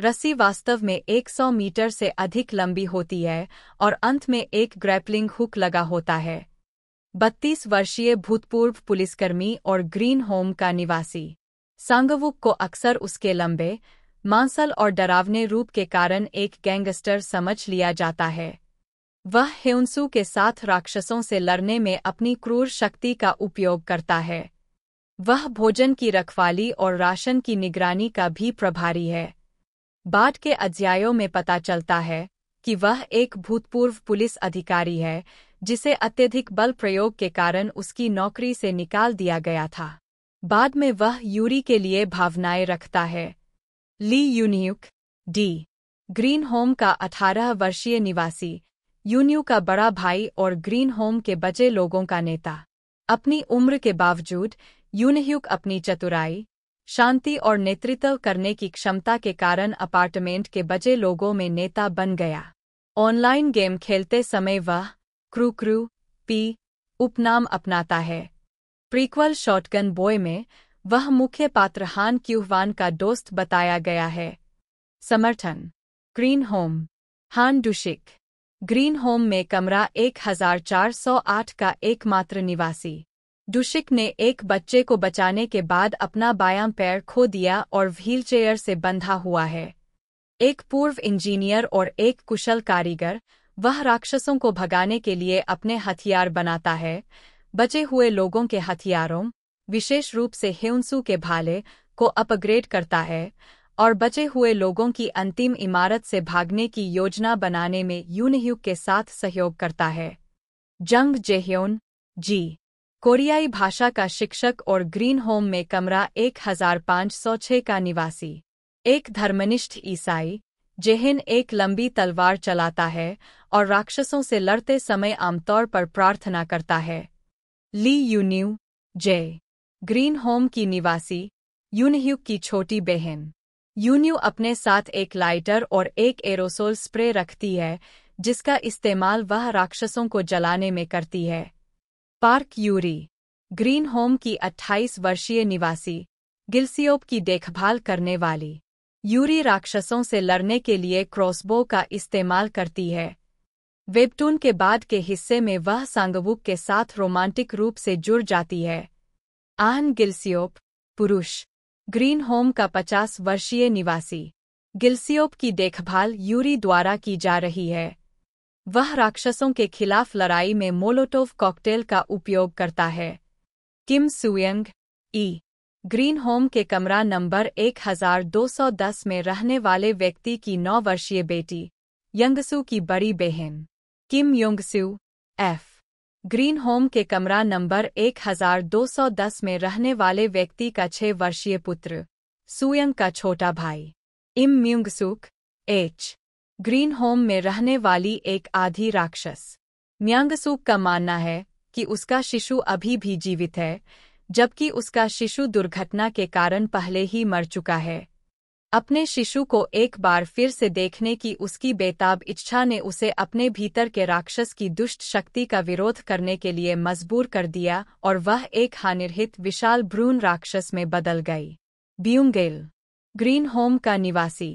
रस्सी वास्तव में 100 मीटर से अधिक लंबी होती है और अंत में एक ग्रैपलिंग हुक लगा होता है 32 वर्षीय भूतपूर्व पुलिसकर्मी और ग्रीन होम का निवासी सांगवुक को अक्सर उसके लंबे मांसल और डरावने रूप के कारण एक गैंगस्टर समझ लिया जाता है वह हेउंसू के साथ राक्षसों से लड़ने में अपनी क्रूर शक्ति का उपयोग करता है वह भोजन की रखवाली और राशन की निगरानी का भी प्रभारी है बाद के अध्यायों में पता चलता है कि वह एक भूतपूर्व पुलिस अधिकारी है जिसे अत्यधिक बल प्रयोग के कारण उसकी नौकरी से निकाल दिया गया था बाद में वह यूरी के लिए भावनाएं रखता है Lee Eunyuk D green home का अठारह वर्षीय निवासी यून्यू का बड़ा भाई और ग्रीन होम के बचे लोगों का नेता अपनी उम्र के बावजूद यूनह्यूक अपनी चतुराई शांति और नेतृत्व करने की क्षमता के कारण अपार्टमेंट के बचे लोगों में नेता बन गया ऑनलाइन गेम खेलते समय वह क्रू क्रू पी उपनाम अपनाता है प्रीक्वल शॉटगन बॉय में वह मुख्य पात्र हान क्यूहवान का दोस्त बताया गया है समर्थन ग्रीन होम हान डुशिक ग्रीन होम में कमरा 1408 का एकमात्र निवासी डुशिक ने एक बच्चे को बचाने के बाद अपना बायां पैर खो दिया और व्हीलचेयर से बंधा हुआ है एक पूर्व इंजीनियर और एक कुशल कारीगर वह राक्षसों को भगाने के लिए अपने हथियार बनाता है बचे हुए लोगों के हथियारों विशेष रूप से हेउंसू के भाले को अपग्रेड करता है और बचे हुए लोगों की अंतिम इमारत से भागने की योजना बनाने में यूनह्युक के साथ सहयोग करता है जंग जेह्योन जी कोरियाई भाषा का शिक्षक और ग्रीन होम में कमरा 1506 का निवासी एक धर्मनिष्ठ ईसाई जेहिन एक लंबी तलवार चलाता है और राक्षसों से लड़ते समय आमतौर पर प्रार्थना करता है ली यून्यू जे ग्रीन होम की निवासी यूनह्यू की छोटी बहन यून्यू अपने साथ एक लाइटर और एक एरोसोल स्प्रे रखती है जिसका इस्तेमाल वह राक्षसों को जलाने में करती है पार्क यूरी ग्रीन होम की 28 वर्षीय निवासी गिल्सियोप की देखभाल करने वाली यूरी राक्षसों से लड़ने के लिए क्रॉसबो का इस्तेमाल करती है वेबटून के बाद के हिस्से में वह सांगवुक के साथ रोमांटिक रूप से जुड़ जाती है आहन गिल्सियोप पुरुष ग्रीन होम का 50 वर्षीय निवासी गिल्सियोप की देखभाल यूरी द्वारा की जा रही है वह राक्षसों के खिलाफ लड़ाई में मोलोटोव कॉकटेल का उपयोग करता है किम सुयंग ई ग्रीन होम के कमरा नंबर 1210 में रहने वाले व्यक्ति की नौ वर्षीय बेटी यंगसू की बड़ी बहन Kim Yongsu F green home के कमरा नंबर 1210 में रहने वाले व्यक्ति का छह वर्षीय पुत्र सुयंग का छोटा भाई इम म्यूंगसुक एच ग्रीन होम में रहने वाली एक आधी राक्षस म्यांगसूक का मानना है कि उसका शिशु अभी भी जीवित है जबकि उसका शिशु दुर्घटना के कारण पहले ही मर चुका है अपने शिशु को एक बार फिर से देखने की उसकी बेताब इच्छा ने उसे अपने भीतर के राक्षस की दुष्ट शक्ति का विरोध करने के लिए मजबूर कर दिया और वह एक हानिर्हित विशाल भ्रूण राक्षस में बदल गई ब्यूंगेल ग्रीन होम का निवासी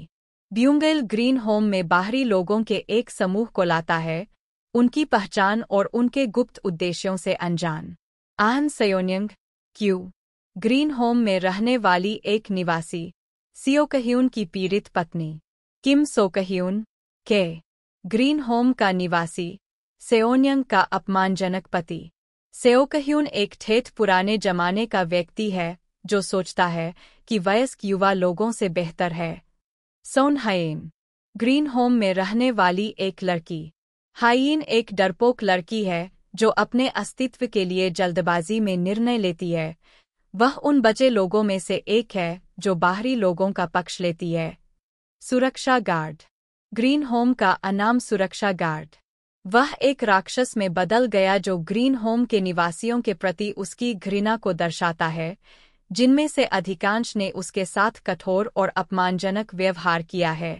ब्यूंगल ग्रीन होम में बाहरी लोगों के एक समूह को लाता है उनकी पहचान और उनके गुप्त उद्देश्यों से अनजान Ahn Seonyoung Q green home में रहने वाली एक निवासी सियोकह्यून की पीड़ित पत्नी किम सोकह्यून के ग्रीन होम का निवासी सेओन्यंग का अपमानजनक पति सेओकह्यून एक ठेठ पुराने जमाने का व्यक्ति है जो सोचता है कि वयस्क युवा लोगों से बेहतर है हाइन ग्रीन होम में रहने वाली एक लड़की हाइन एक डरपोक लड़की है जो अपने अस्तित्व के लिए जल्दबाजी में निर्णय लेती है वह उन बचे लोगों में से एक है जो बाहरी लोगों का पक्ष लेती है सुरक्षा गार्ड ग्रीन होम का अनाम सुरक्षा गार्ड वह एक राक्षस में बदल गया जो ग्रीन होम के निवासियों के प्रति उसकी घृणा को दर्शाता है जिनमें से अधिकांश ने उसके साथ कठोर और अपमानजनक व्यवहार किया है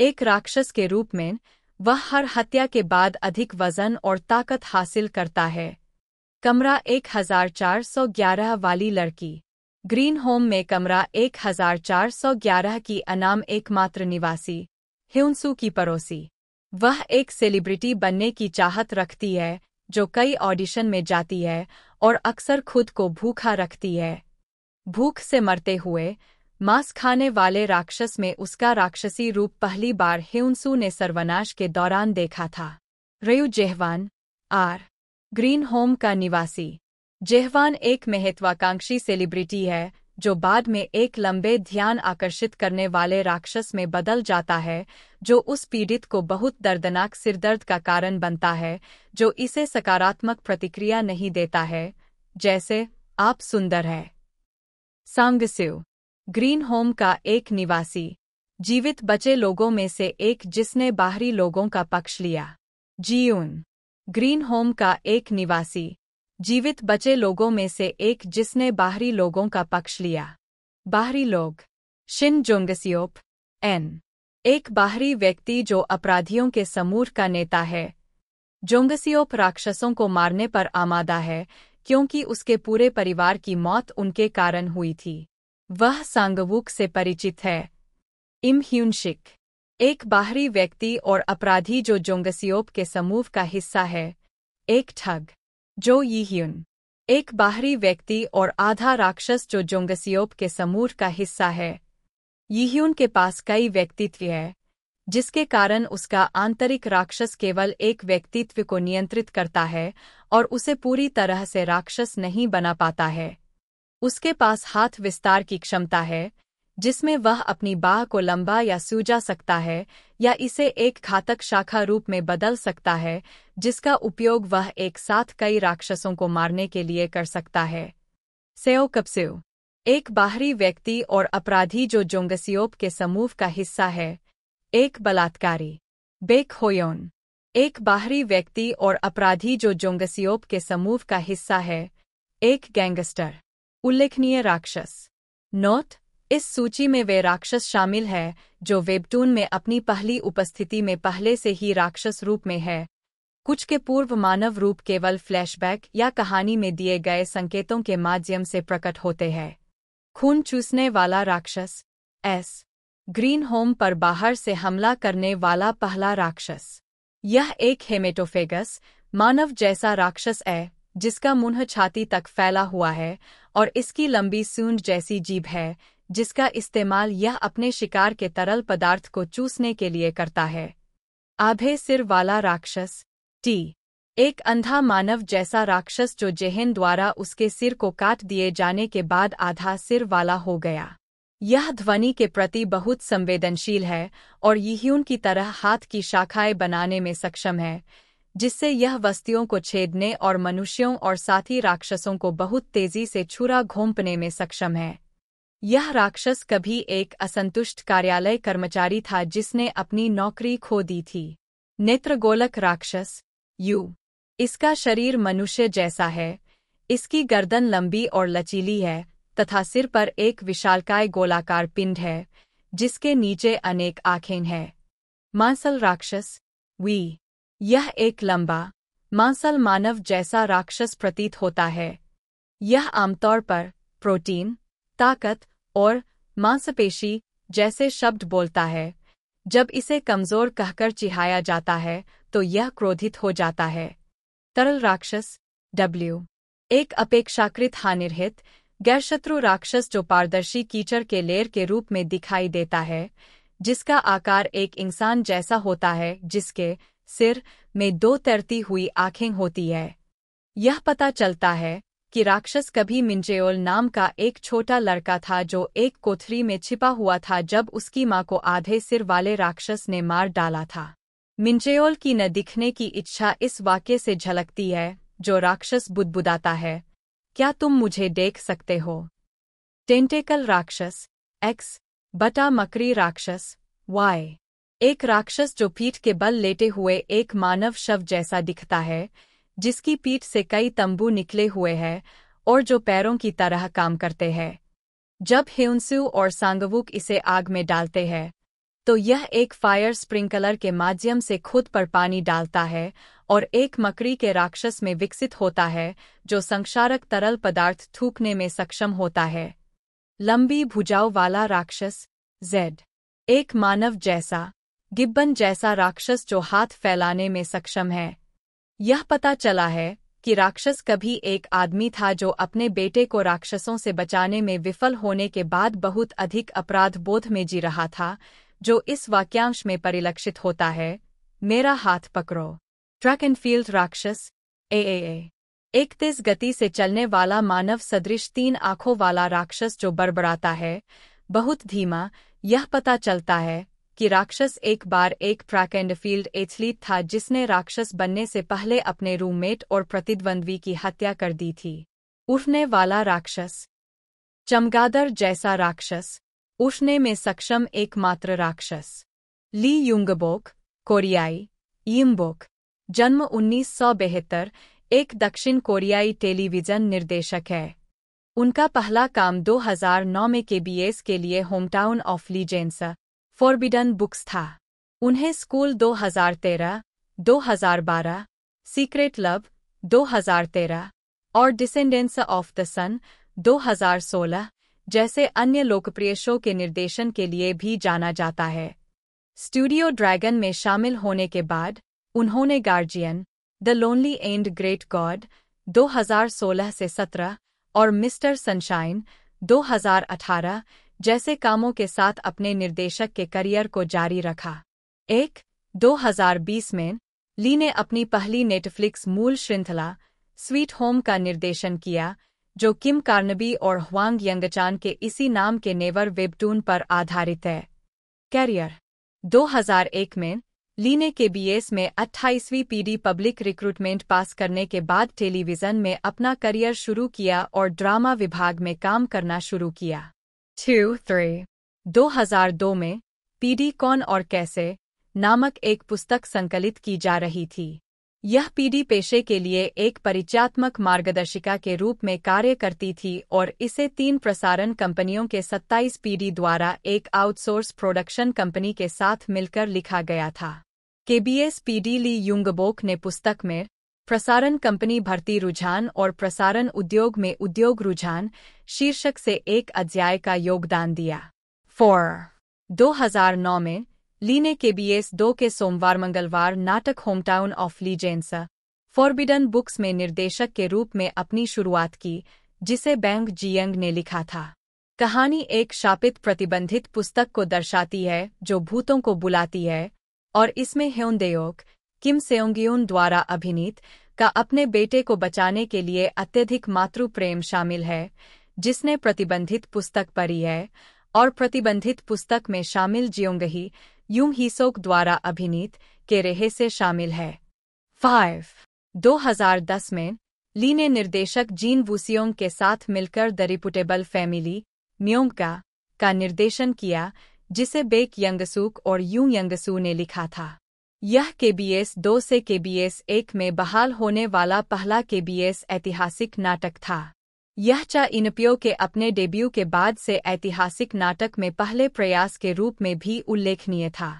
एक राक्षस के रूप में वह हर हत्या के बाद अधिक वजन और ताकत हासिल करता है कमरा 1411 वाली लड़की ग्रीन होम में कमरा 1411 की अनाम एकमात्र निवासी ह्यूंसू की पड़ोसी वह एक सेलिब्रिटी बनने की चाहत रखती है जो कई ऑडिशन में जाती है और अक्सर खुद को भूखा रखती है भूख से मरते हुए मांस खाने वाले राक्षस में उसका राक्षसी रूप पहली बार हेउनसू ने सर्वनाश के दौरान देखा था Ryu Jaehwan R green home का निवासी जेहवान एक महत्वाकांक्षी सेलिब्रिटी है जो बाद में एक लंबे ध्यान आकर्षित करने वाले राक्षस में बदल जाता है जो उस पीड़ित को बहुत दर्दनाक सिरदर्द का कारण बनता है जो इसे सकारात्मक प्रतिक्रिया नहीं देता है जैसे आप सुंदर है सांगसु ग्रीन होम का एक निवासी जीवित बचे लोगों में से एक जिसने बाहरी लोगों का पक्ष लिया जीउन ग्रीन होम का एक निवासी जीवित बचे लोगों में से एक जिसने बाहरी लोगों का पक्ष लिया बाहरी लोग शिन जोंगसियोप एन एक बाहरी व्यक्ति जो अपराधियों के समूह का नेता है जोंगसियोप राक्षसों को मारने पर आमादा है क्योंकि उसके पूरे परिवार की मौत उनके कारण हुई थी वह सांगवुक से परिचित है इम ह्यूनशिक एक बाहरी व्यक्ति और अपराधी जो जोंगसियोप के समूह का हिस्सा है एक ठग जो यीह्यून एक बाहरी व्यक्ति और आधा राक्षस जो जोंगसियोप के समूह का हिस्सा है यीह्यून के पास कई व्यक्तित्व है जिसके कारण उसका आंतरिक राक्षस केवल एक व्यक्तित्व को नियंत्रित करता है और उसे पूरी तरह से राक्षस नहीं बना पाता है उसके पास हाथ विस्तार की क्षमता है जिसमें वह अपनी बाह को लंबा या सूजा सकता है या इसे एक घातक शाखा रूप में बदल सकता है जिसका उपयोग वह एक साथ कई राक्षसों को मारने के लिए कर सकता है सेओ कपसेव एक बाहरी व्यक्ति और अपराधी जो जोंगसियोप के समूह का हिस्सा है एक बलात्कारी बेक होयोन एक बाहरी व्यक्ति और अपराधी जो जोंगसियोप के समूह का हिस्सा है एक गैंगस्टर उल्लेखनीय राक्षस नोट इस सूची में वे राक्षस शामिल है जो वेबटून में अपनी पहली उपस्थिति में पहले से ही राक्षस रूप में है कुछ के पूर्व मानव रूप केवल फ्लैशबैक या कहानी में दिए गए संकेतों के माध्यम से प्रकट होते हैं खून चूसने वाला राक्षस एस ग्रीन होम पर बाहर से हमला करने वाला पहला राक्षस यह एक हेमेटोफेगस मानव जैसा राक्षस है जिसका मुंह छाती तक फैला हुआ है और इसकी लंबी सूंड जैसी जीभ है जिसका इस्तेमाल यह अपने शिकार के तरल पदार्थ को चूसने के लिए करता है आभे सिर वाला राक्षस टी एक अंधा मानव जैसा राक्षस जो जेहन द्वारा उसके सिर को काट दिए जाने के बाद आधा सिर वाला हो गया यह ध्वनि के प्रति बहुत संवेदनशील है और यहीून की तरह हाथ की शाखाएं बनाने में सक्षम है जिससे यह वस्तियों को छेदने और मनुष्यों और साथी राक्षसों को बहुत तेजी से छुरा घोंपने में सक्षम है यह राक्षस कभी एक असंतुष्ट कार्यालय कर्मचारी था जिसने अपनी नौकरी खो दी थी नेत्रगोलक राक्षस यू इसका शरीर मनुष्य जैसा है इसकी गर्दन लंबी और लचीली है तथा सिर पर एक विशालकाय गोलाकार पिंड है जिसके नीचे अनेक आखें हैं मांसल राक्षस वी यह एक लंबा मांसल मानव जैसा राक्षस प्रतीत होता है यह आमतौर पर प्रोटीन ताकत और मांसपेशी जैसे शब्द बोलता है जब इसे कमजोर कहकर चिहाया जाता है तो यह क्रोधित हो जाता है तरल राक्षस डब्ल्यू एक अपेक्षाकृत हानिरहित गैरशत्रु राक्षस जो पारदर्शी कीचड़ के लेर के रूप में दिखाई देता है जिसका आकार एक इंसान जैसा होता है जिसके सिर में दो तैरती हुई आंखें होती है यह पता चलता है कि राक्षस कभी मिंजेओल नाम का एक छोटा लड़का था जो एक कोथरी में छिपा हुआ था जब उसकी मां को आधे सिर वाले राक्षस ने मार डाला था मिंजेओल की न दिखने की इच्छा इस वाक्य से झलकती है जो राक्षस बुदबुदाता है क्या तुम मुझे देख सकते हो टेंटेकल राक्षस एक्स बटा मकरी राक्षस वाई एक राक्षस जो पीठ के बल लेटे हुए एक मानव शव जैसा दिखता है जिसकी पीठ से कई तंबू निकले हुए हैं और जो पैरों की तरह काम करते हैं जब हेउंसु और सांगवुक इसे आग में डालते हैं तो यह एक फायर स्प्रिंकलर के माध्यम से खुद पर पानी डालता है और एक मकड़ी के राक्षस में विकसित होता है जो संक्षारक तरल पदार्थ थूकने में सक्षम होता है लंबी भुजाओं वाला राक्षस जेड एक मानव जैसा गिब्बन जैसा राक्षस जो हाथ फैलाने में सक्षम है यह पता चला है कि राक्षस कभी एक आदमी था जो अपने बेटे को राक्षसों से बचाने में विफल होने के बाद बहुत अधिक अपराध बोध में जी रहा था जो इस वाक्यांश में परिलक्षित होता है मेरा हाथ पकड़ो ट्रैक एंड फील्ड राक्षस ए ए ए एक तेज गति से चलने वाला मानव सदृश तीन आंखों वाला राक्षस जो बड़बड़ाता है बहुत धीमा यह पता चलता है कि राक्षस एक बार एक ट्रैक एंड फील्ड एथलीट था जिसने राक्षस बनने से पहले अपने रूममेट और प्रतिद्वंद्वी की हत्या कर दी थी उठने वाला राक्षस चमगादड़ जैसा राक्षस उठने में सक्षम एकमात्र राक्षस ली युंगबोक कोरियाई यिम्बोक जन्म उन्नीस एक दक्षिण कोरियाई टेलीविजन निर्देशक है उनका पहला काम 2009 में केबीएस के लिए hometown of legends forbidden books था उन्हें स्कूल 2013, 2012, सीक्रेट लव 2013 और डिसेंडेंस ऑफ द सन 2016 जैसे अन्य लोकप्रिय शो के निर्देशन के लिए भी जाना जाता है स्टूडियो ड्रैगन में शामिल होने के बाद उन्होंने guardian the lonely and great god 2016 से 17 और मिस्टर सनशाइन 2018 जैसे कामों के साथ अपने निर्देशक के करियर को जारी रखा एक 2020 में ली ने अपनी पहली नेटफ्लिक्स मूल श्रृंखला स्वीट होम का निर्देशन किया जो किम कार्नबी और ह्वांग यंगचान के इसी नाम के नेवर वेबटून पर आधारित है कैरियर 2001 में लीने के बीएस में 28वीं पीडी पब्लिक रिक्रूटमेंट पास करने के बाद टेलीविज़न में अपना करियर शुरू किया और ड्रामा विभाग में काम करना शुरू किया टू थ्री दो में पीडी कौन और कैसे नामक एक पुस्तक संकलित की जा रही थी यह पीढ़ी पेशे के लिए एक परिचयात्मक मार्गदर्शिका के रूप में कार्य करती थी और इसे तीन प्रसारण कंपनियों के 27 पीढ़ी द्वारा एक आउटसोर्स प्रोडक्शन कंपनी के साथ मिलकर लिखा गया था केबीएस पीडी ली युंगबोक ने पुस्तक में प्रसारण कंपनी भर्ती रुझान और प्रसारण उद्योग में उद्योग रुझान शीर्षक से एक अध्याय का योगदान दिया फॉर दो में लीने के बी एस दो के सोमवार मंगलवार नाटक hometown of legends forbidden books में निर्देशक के रूप में अपनी शुरुआत की जिसे बैंग जियंग ने लिखा था कहानी एक शापित प्रतिबंधित पुस्तक को दर्शाती है जो भूतों को बुलाती है और इसमें ह्योंदेयोक किम सेओंगियोन द्वारा अभिनीत का अपने बेटे को बचाने के लिए अत्यधिक मातृ प्रेम शामिल है जिसने प्रतिबंधित पुस्तक पढ़ी है और प्रतिबंधित पुस्तक में शामिल जियोंगही यूम हीसोक द्वारा अभिनीत के रेहे से शामिल है फाइव 2010 में ली ने निर्देशक जीन वूसियोंग के साथ मिलकर द रिपुटेबल फैमिली म्योंगका का निर्देशन किया जिसे बेक यंगसूक और यूंग यंगसू ने लिखा था यह केबीएस दो से केबीएस एक में बहाल होने वाला पहला केबीएस ऐतिहासिक नाटक था यह चा इनपियो के अपने डेब्यू के बाद से ऐतिहासिक नाटक में पहले प्रयास के रूप में भी उल्लेखनीय था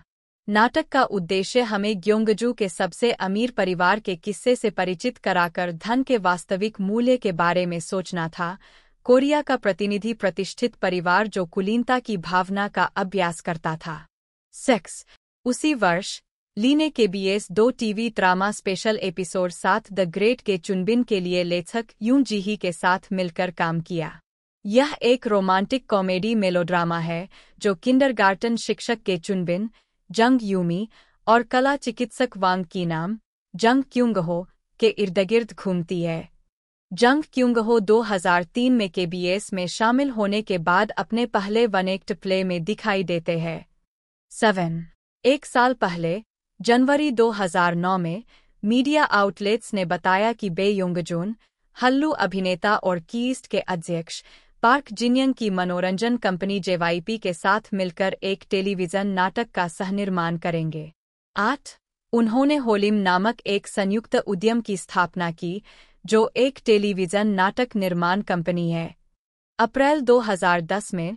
नाटक का उद्देश्य हमें ग्योंगजू के सबसे अमीर परिवार के किस्से से परिचित कराकर धन के वास्तविक मूल्य के बारे में सोचना था कोरिया का प्रतिनिधि प्रतिष्ठित परिवार जो कुलीनता की भावना का अभ्यास करता था सेक्स उसी वर्ष लीने के बी एस दो टीवी ड्रामा स्पेशल एपिसोड साथ द ग्रेट के चुनबिन के लिए लेखक यूं जीही के साथ मिलकर काम किया यह एक रोमांटिक कॉमेडी मेलोड्रामा है जो किंडरगार्टन शिक्षक के चुनबिन जंग यूमी और कला चिकित्सक वांग की नाम जंग क्यूंगहो के इर्द गिर्द घूमती है जंग क्यूंगहो 2003 में के बी एस में शामिल होने के बाद अपने पहले वनेक्ट प्ले में दिखाई देते हैं सेवन एक साल पहले जनवरी 2009 में मीडिया आउटलेट्स ने बताया कि बे योंगजोन हल्लू अभिनेता और कीस्ट के अध्यक्ष पार्क जिनियंग की मनोरंजन कंपनी जेवाईपी के साथ मिलकर एक टेलीविजन नाटक का सहनिर्माण करेंगे आठ उन्होंने होलिम नामक एक संयुक्त उद्यम की स्थापना की जो एक टेलीविजन नाटक निर्माण कंपनी है अप्रैल 2010 में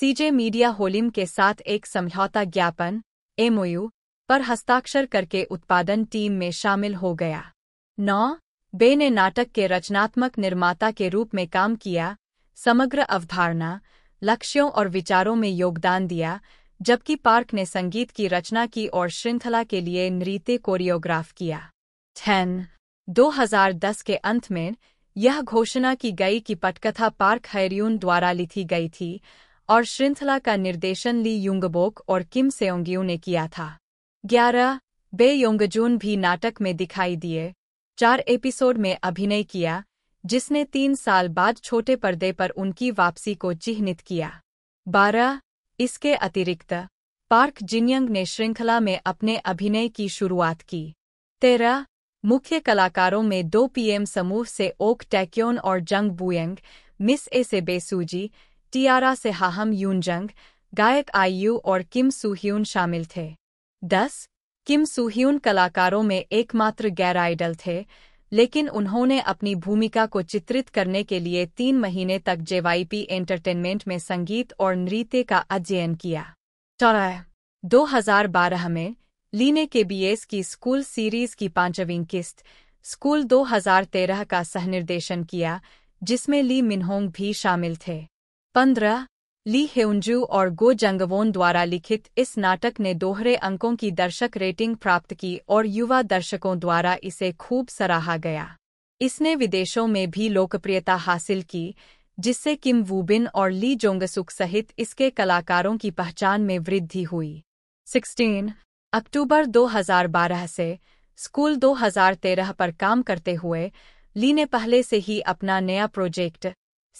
सीजे मीडिया होलिम के साथ एक समझौता ज्ञापन एमओयू पर हस्ताक्षर करके उत्पादन टीम में शामिल हो गया नौ बे ने नाटक के रचनात्मक निर्माता के रूप में काम किया समग्र अवधारणा लक्ष्यों और विचारों में योगदान दिया जबकि पार्क ने संगीत की रचना की और श्रृंखला के लिए नृत्य कोरियोग्राफ किया ठन 2010 के अंत में यह घोषणा की गई कि पटकथा पार्क हैरियून द्वारा लिखी गई थी और श्रृंखला का निर्देशन ली युंगबोक और किम सेओंगियू ने किया था ग्यारह बे योंगजून भी नाटक में दिखाई दिए चार एपिसोड में अभिनय किया जिसने तीन साल बाद छोटे पर्दे पर उनकी वापसी को चिह्नित किया बारह इसके अतिरिक्त पार्क जिनयंग ने श्रृंखला में अपने अभिनय की शुरुआत की तेरह मुख्य कलाकारों में दो पीएम समूह से ओक टैक्योन और जंग बुयंग मिस ए से बेसूजी टियारा से हाहम यूनजंग गायक आईयू और किम सुह्यून शामिल थे दस किम सुह्यून कलाकारों में एकमात्र गैर आइडल थे लेकिन उन्होंने अपनी भूमिका को चित्रित करने के लिए तीन महीने तक जेवाईपी एंटरटेनमेंट में संगीत और नृत्य का अध्ययन किया चौराह दो में लीने के बीएस की स्कूल सीरीज की पांचवीं किस्त स्कूल 2013 का सहनिर्देशन किया जिसमें ली मिनहोंग भी शामिल थे पंद्रह ली हेउंजू और गो जंगवोन द्वारा लिखित इस नाटक ने दोहरे अंकों की दर्शक रेटिंग प्राप्त की और युवा दर्शकों द्वारा इसे खूब सराहा गया इसने विदेशों में भी लोकप्रियता हासिल की जिससे किम वूबिन और ली जोंगसुक सहित इसके कलाकारों की पहचान में वृद्धि हुई 16 अक्टूबर 2012 से स्कूल 2013 पर काम करते हुए ली ने पहले से ही अपना नया प्रोजेक्ट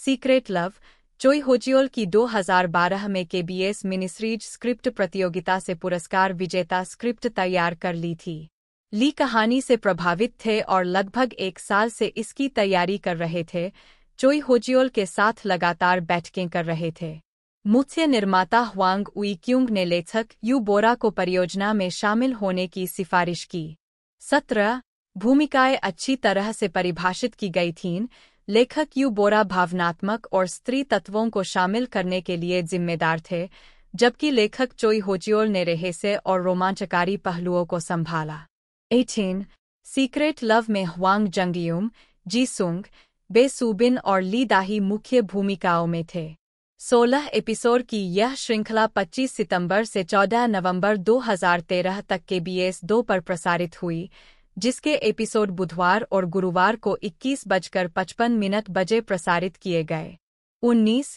सीक्रेट लव चोई होजियोल की 2012 में केबीएस मिनिस्ट्रीज स्क्रिप्ट प्रतियोगिता से पुरस्कार विजेता स्क्रिप्ट तैयार कर ली थी ली कहानी से प्रभावित थे और लगभग एक साल से इसकी तैयारी कर रहे थे चोई होजियोल के साथ लगातार बैठकें कर रहे थे मुख्य निर्माता हुआंग उइक्यूंग ने लेखक यू बोरा को परियोजना में शामिल होने की सिफारिश की सत्रह भूमिकाएं अच्छी तरह से परिभाषित की गई थीं लेखक यू बोरा भावनात्मक और स्त्री तत्वों को शामिल करने के लिए जिम्मेदार थे जबकि लेखक चोई होचियोल ने रहस्य और रोमांचकारी पहलुओं को संभाला एटीन सीक्रेट लव में Hwang Jungeum Ji Sung Bae Subin और ली दाही मुख्य भूमिकाओं में थे 16 एपिसोड की यह श्रृंखला 25 सितंबर से 14 नवंबर 2013 तक के बीएस दो पर प्रसारित हुई जिसके एपिसोड बुधवार और गुरुवार को इक्कीस बजकर पचपन मिनट बजे प्रसारित किए गए उन्नीस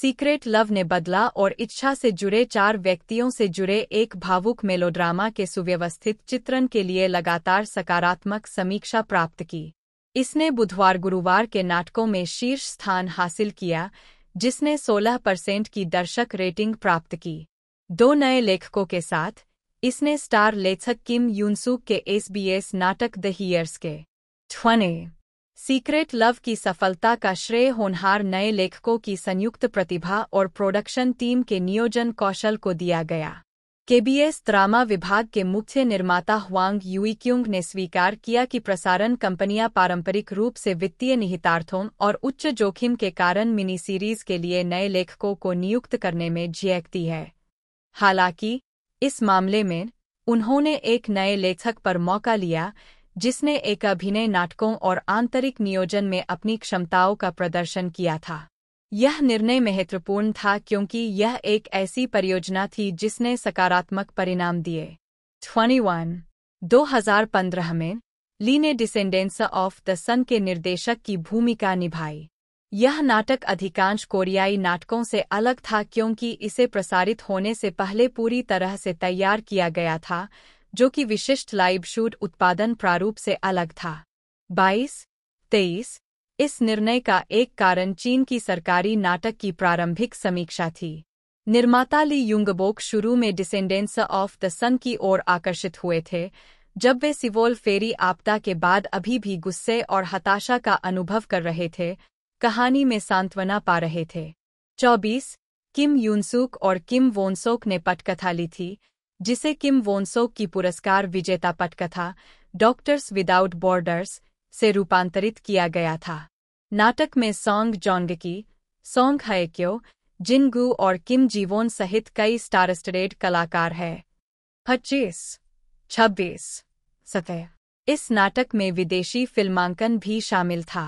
सीक्रेट लव ने बदला और इच्छा से जुड़े चार व्यक्तियों से जुड़े एक भावुक मेलोड्रामा के सुव्यवस्थित चित्रण के लिए लगातार सकारात्मक समीक्षा प्राप्त की इसने बुधवार गुरुवार के नाटकों में शीर्ष स्थान हासिल किया जिसने 16 परसेंट की दर्शक रेटिंग प्राप्त की दो नए लेखकों के साथ इसने स्टार लेखक किम यूनसुक के एसबीएस नाटक द हियर्स के ठने सीक्रेट लव की सफलता का श्रेय होनहार नए लेखकों की संयुक्त प्रतिभा और प्रोडक्शन टीम के नियोजन कौशल को दिया गया केबीएस ड्रामा विभाग के मुख्य निर्माता हुआंग युईक्यूंग ने स्वीकार किया कि प्रसारण कंपनियां पारंपरिक रूप से वित्तीय निहितार्थों और उच्च जोखिम के कारण मिनी सीरीज के लिए नए लेखकों को नियुक्त करने में झिझकती है हालांकि इस मामले में उन्होंने एक नए लेखक पर मौका लिया जिसने एक अभिनय नाटकों और आंतरिक नियोजन में अपनी क्षमताओं का प्रदर्शन किया था यह निर्णय महत्वपूर्ण था क्योंकि यह एक ऐसी परियोजना थी जिसने सकारात्मक परिणाम दिए 21 2015 में ली ने डिसेंडेंस ऑफ द सन के निर्देशक की भूमिका निभाई यह नाटक अधिकांश कोरियाई नाटकों से अलग था क्योंकि इसे प्रसारित होने से पहले पूरी तरह से तैयार किया गया था जो कि विशिष्ट लाइव शूट उत्पादन प्रारूप से अलग था 22, 23 इस निर्णय का एक कारण चीन की सरकारी नाटक की प्रारंभिक समीक्षा थी निर्माता ली युंगबोक शुरू में डिसेंडेंस ऑफ द सन की ओर आकर्षित हुए थे जब वे सिवोल फेरी आपदा के बाद अभी भी गुस्से और हताशा का अनुभव कर रहे थे कहानी में सांत्वना पा रहे थे 24. किम यूनसुक और किम वोनसोक ने पटकथा ली थी जिसे किम वोनसोक की पुरस्कार विजेता पटकथा डॉक्टर्स विदाउट बॉर्डर्स से रूपांतरित किया गया था नाटक में सॉन्ग की सॉन्ग हैक्यो जिनगू और किम जीवोन सहित कई स्टारस्टरेड कलाकार हैं पच्चीस छब्बीस सतह इस नाटक में विदेशी फिल्मांकन भी शामिल था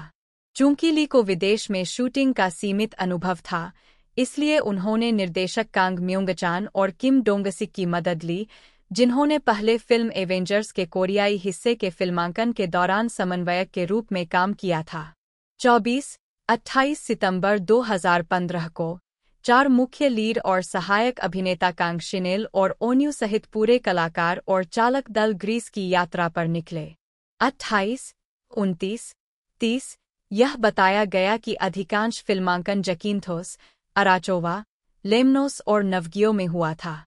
चूंकि ली को विदेश में शूटिंग का सीमित अनुभव था इसलिए उन्होंने निर्देशक कांग म्योंगचान और किम डोंगसिक की मदद ली जिन्होंने पहले फिल्म एवेंजर्स के कोरियाई हिस्से के फिल्मांकन के दौरान समन्वयक के रूप में काम किया था 24, 28 सितंबर 2015 को चार मुख्य लीड और सहायक अभिनेता कांग शिनेल और ओन्यू सहित पूरे कलाकार और चालक दल ग्रीस की यात्रा पर निकले अट्ठाईस उनतीस तीस यह बताया गया कि अधिकांश फिल्मांकन जकीनथोस अराचोवा लेमनोस और नवगियो में हुआ था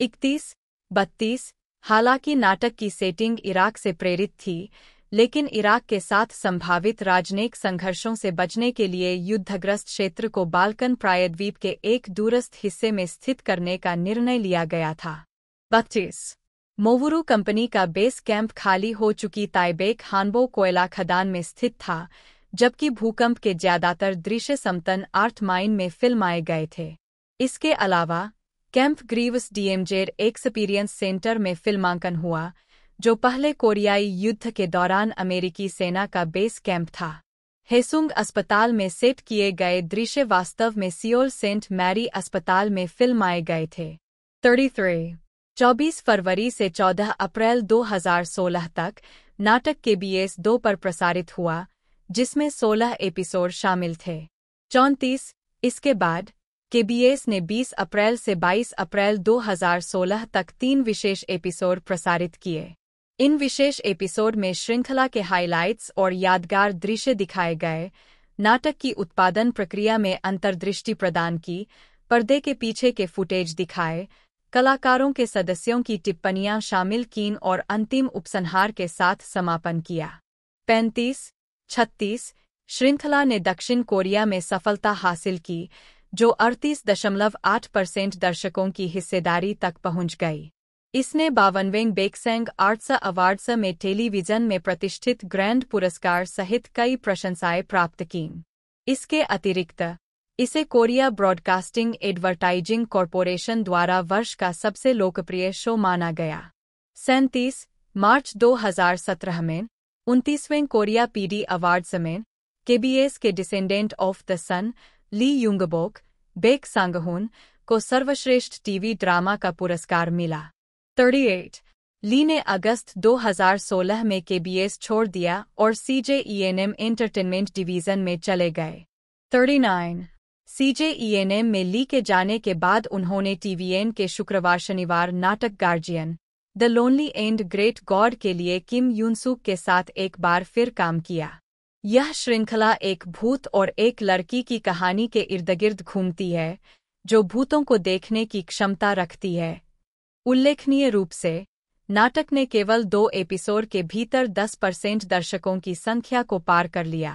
इकतीस बत्तीस हालांकि नाटक की सेटिंग इराक से प्रेरित थी लेकिन इराक के साथ संभावित राजनयिक संघर्षों से बचने के लिए युद्धग्रस्त क्षेत्र को बाल्कन प्रायद्वीप के एक दूरस्थ हिस्से में स्थित करने का निर्णय लिया गया था बत्तीस मोवरू कंपनी का बेस कैंप खाली हो चुकी ताइबेक हानबो कोयला खदान में स्थित था जबकि भूकंप के ज्यादातर दृश्य समतन आर्थ माइन में फिल्माए गए थे इसके अलावा camp Greaves DMZ experience centre में फिल्मांकन हुआ जो पहले कोरियाई युद्ध के दौरान अमेरिकी सेना का बेस कैंप था हेसुंग अस्पताल में सेट किए गए दृश्य वास्तव में सियोल सेंट मैरी अस्पताल में फिल्माए गए थे 33. 24 फरवरी से 14 अप्रैल 2016 तक नाटक के बीएस दो पर प्रसारित हुआ जिसमें 16 एपिसोड शामिल थे चौंतीस इसके बाद केबीएस ने 20 अप्रैल से 22 अप्रैल 2016 तक तीन विशेष एपिसोड प्रसारित किए इन विशेष एपिसोड में श्रृंखला के हाइलाइट्स और यादगार दृश्य दिखाए गए नाटक की उत्पादन प्रक्रिया में अंतर्दृष्टि प्रदान की पर्दे के पीछे के फुटेज दिखाए कलाकारों के सदस्यों की टिप्पणियां शामिल कीन और अंतिम उपसंहार के साथ समापन किया पैंतीस छत्तीस श्रृंखला ने दक्षिण कोरिया में सफलता हासिल की जो 38.8 परसेंट दर्शकों की हिस्सेदारी तक पहुंच गई इसने बावनवें बेकसेंग आर्ट्स अवार्ड्स में टेलीविजन में प्रतिष्ठित ग्रैंड पुरस्कार सहित कई प्रशंसाएं प्राप्त की इसके अतिरिक्त इसे कोरिया ब्रॉडकास्टिंग एडवर्टाइजिंग कॉरपोरेशन द्वारा वर्ष का सबसे लोकप्रिय शो माना गया सैंतीस मार्च 2017 में उनतीसवें कोरिया पीडी अवार्ड समेत केबीएस के descendant of the sun Lee Yungbok Baek Sanghoon को सर्वश्रेष्ठ टीवी ड्रामा का पुरस्कार मिला 38. ली ने अगस्त 2016 में केबीएस छोड़ दिया और सीजेईएनएम एंटरटेनमेंट डिवीजन में चले गए 39. सीजेईएनएम में ली के जाने के बाद उन्होंने टीवीएन के शुक्रवार शनिवार नाटक guardian the lonely and great god के लिए किम यूनसुक के साथ एक बार फिर काम किया यह श्रृंखला एक भूत और एक लड़की की कहानी के इर्द गिर्द घूमती है जो भूतों को देखने की क्षमता रखती है उल्लेखनीय रूप से नाटक ने केवल दो एपिसोड के भीतर 10 परसेंट दर्शकों की संख्या को पार कर लिया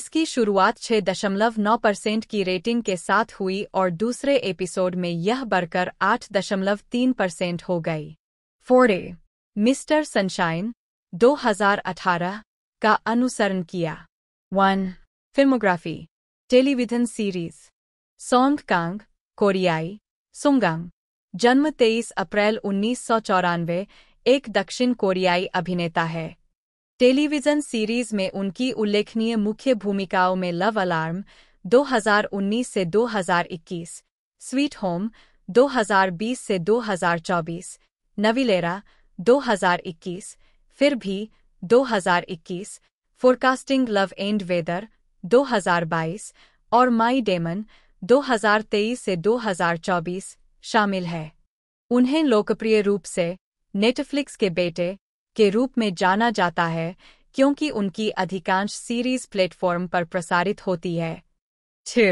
इसकी शुरुआत 6.9 परसेंट की रेटिंग के साथ हुई और दूसरे एपिसोड में यह बढ़कर 8.3 परसेंट हो गई फोड़े मिस्टर सनशाइन 2018 का अनुसरण किया one filmography television series Song Kang कोरियाई सुंगांग जन्म 23 अप्रैल उन्नीस एक दक्षिण कोरियाई अभिनेता है टेलीविजन सीरीज में उनकी उल्लेखनीय मुख्य भूमिकाओं में लव अलार्म 2019 से 2021, स्वीट होम 2020 से 2024, नवीलेरा 2021 फिर भी 2021 फोरकास्टिंग लव एंड वेदर 2022 और माई डेमन 2023 से 2024 शामिल है उन्हें लोकप्रिय रूप से नेटफ्लिक्स के बेटे के रूप में जाना जाता है क्योंकि उनकी अधिकांश सीरीज प्लेटफॉर्म पर प्रसारित होती है छे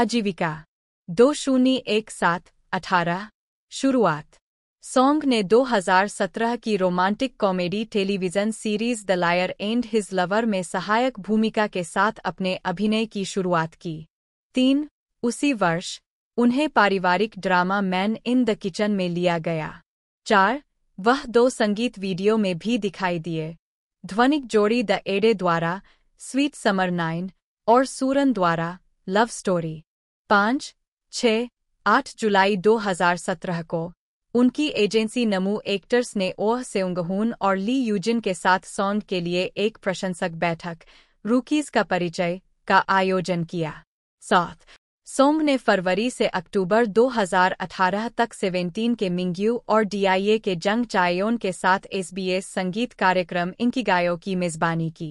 आजीविका दो शून्य एक सात अठारह शुरुआत सॉन्ग ने 2017 की romantic comedy television series the liar and his lover में सहायक भूमिका के साथ अपने अभिनय की शुरुआत की तीन उसी वर्ष उन्हें पारिवारिक drama man in the kitchen में लिया गया चार वह दो संगीत वीडियो में भी दिखाई दिए ध्वनिक जोड़ी द एडे द्वारा स्वीट समर नाइन और सूरन द्वारा लव स्टोरी पांच छ आठ जुलाई 2017 को उनकी एजेंसी नमू एक्टर्स ने ओह सेंगहून और ली यूजिन के साथ सॉन्ग के लिए एक प्रशंसक बैठक रूकीज का परिचय का आयोजन किया साथ सोंग ने फरवरी से अक्टूबर 2018 तक सेवेंटीन के मिंग्यू और डीआईए के जंग चायोन के साथ एसबीएस संगीत कार्यक्रम इनकी गायों की मेजबानी की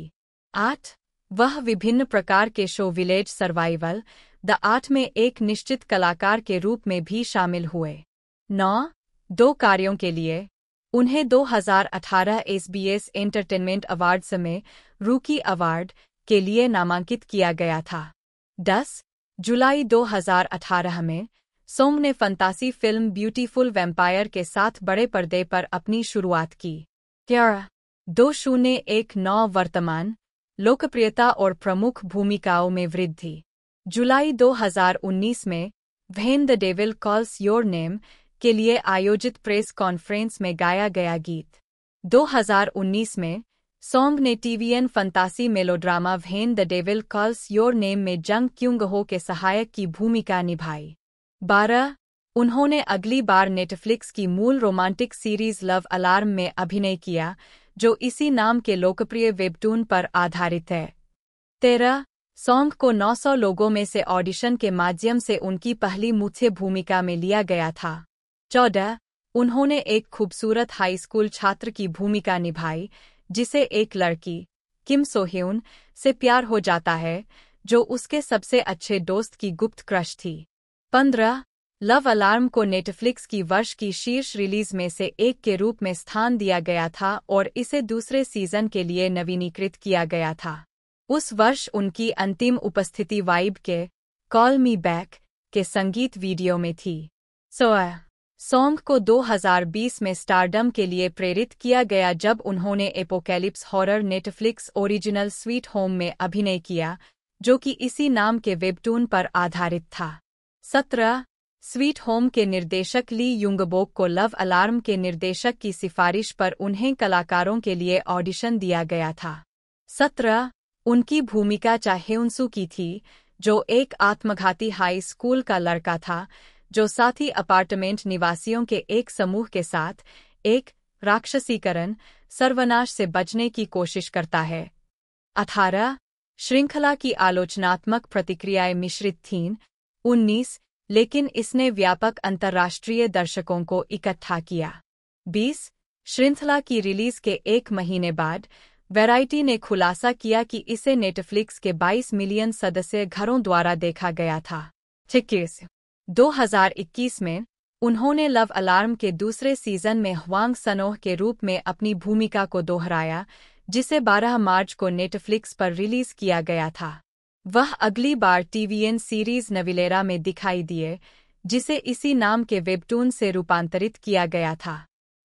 आठ वह विभिन्न प्रकार के शो विलेज सर्वाइवल द आठ में एक निश्चित कलाकार के रूप में भी शामिल हुए नौ दो कार्यों के लिए उन्हें 2018 एसबीएस एंटरटेनमेंट अवार्ड समय रूकी अवार्ड के लिए नामांकित किया गया था 10 जुलाई 2018 में सोम ने फंतासी फिल्म ब्यूटीफुल वेम्पायर के साथ बड़े पर्दे पर अपनी शुरुआत की क्या दो शून्य एक नौ वर्तमान लोकप्रियता और प्रमुख भूमिकाओं में वृद्धि जुलाई 2019 में when the devil calls your name के लिए आयोजित प्रेस कॉन्फ्रेंस में गाया गया गीत 2019 में सॉन्ग ने tvN fantasy melodrama when the devil calls your name में जंग क्यूंग हो के सहायक की भूमिका निभाई बारह उन्होंने अगली बार नेटफ्लिक्स की मूल रोमांटिक सीरीज लव अलार्म में अभिनय किया जो इसी नाम के लोकप्रिय वेबटून पर आधारित है तेरह सॉन्ग को 900 लोगों में से ऑडिशन के माध्यम से उनकी पहली मुथ्य भूमिका में लिया गया था चौदह उन्होंने एक खूबसूरत हाई स्कूल छात्र की भूमिका निभाई जिसे एक लड़की किम सोहेउन से प्यार हो जाता है जो उसके सबसे अच्छे दोस्त की गुप्त क्रश थी पंद्रह लव अलार्म को नेटफ्लिक्स की वर्ष की शीर्ष रिलीज में से एक के रूप में स्थान दिया गया था और इसे दूसरे सीजन के लिए नवीनीकृत किया गया था उस वर्ष उनकी अंतिम उपस्थिति वाइब के कॉल मी बैक के संगीत वीडियो में थी सोया सॉन्ग को 2020 में स्टारडम के लिए प्रेरित किया गया जब उन्होंने apocalypse horror Netflix original sweet home में अभिनय किया जो कि इसी नाम के वेबटून पर आधारित था सत्रह स्वीट होम के निर्देशक ली युंगबोक को लव अलार्म के निर्देशक की सिफारिश पर उन्हें कलाकारों के लिए ऑडिशन दिया गया था सत्रह उनकी भूमिका चाहेउनसु की थी जो एक आत्मघाती हाई स्कूल का लड़का था जो साथी अपार्टमेंट निवासियों के एक समूह के साथ एक राक्षसीकरण सर्वनाश से बचने की कोशिश करता है अठारह श्रृंखला की आलोचनात्मक प्रतिक्रियाएं मिश्रित थीं उन्नीस लेकिन इसने व्यापक अंतर्राष्ट्रीय दर्शकों को इकट्ठा किया बीस श्रृंखला की रिलीज के एक महीने बाद वैरायटी ने खुलासा किया कि इसे नेटफ्लिक्स के 22 मिलियन सदस्य घरों द्वारा देखा गया था छिक्कीस 2021 में उन्होंने लव अलार्म के दूसरे सीजन में ह्वांग सनोह के रूप में अपनी भूमिका को दोहराया जिसे 12 मार्च को नेटफ्लिक्स पर रिलीज किया गया था वह अगली बार टीवीएन सीरीज नविलेरा में दिखाई दिए जिसे इसी नाम के वेबटून से रूपांतरित किया गया था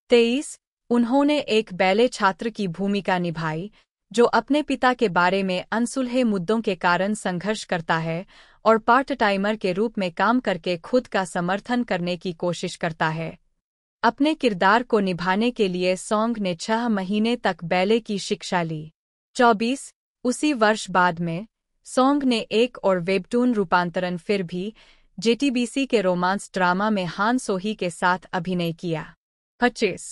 तेईस उन्होंने एक बैले छात्र की भूमिका निभाई जो अपने पिता के बारे में अनसुलहे मुद्दों के कारण संघर्ष करता है और पार्ट टाइमर के रूप में काम करके खुद का समर्थन करने की कोशिश करता है अपने किरदार को निभाने के लिए सॉन्ग ने छह महीने तक बैले की शिक्षा ली चौबीस उसी वर्ष बाद में सॉन्ग ने एक और वेबटून रूपांतरण फिर भी जेटीबीसी के रोमांस ड्रामा में हान सोही के साथ अभिनय किया पच्चीस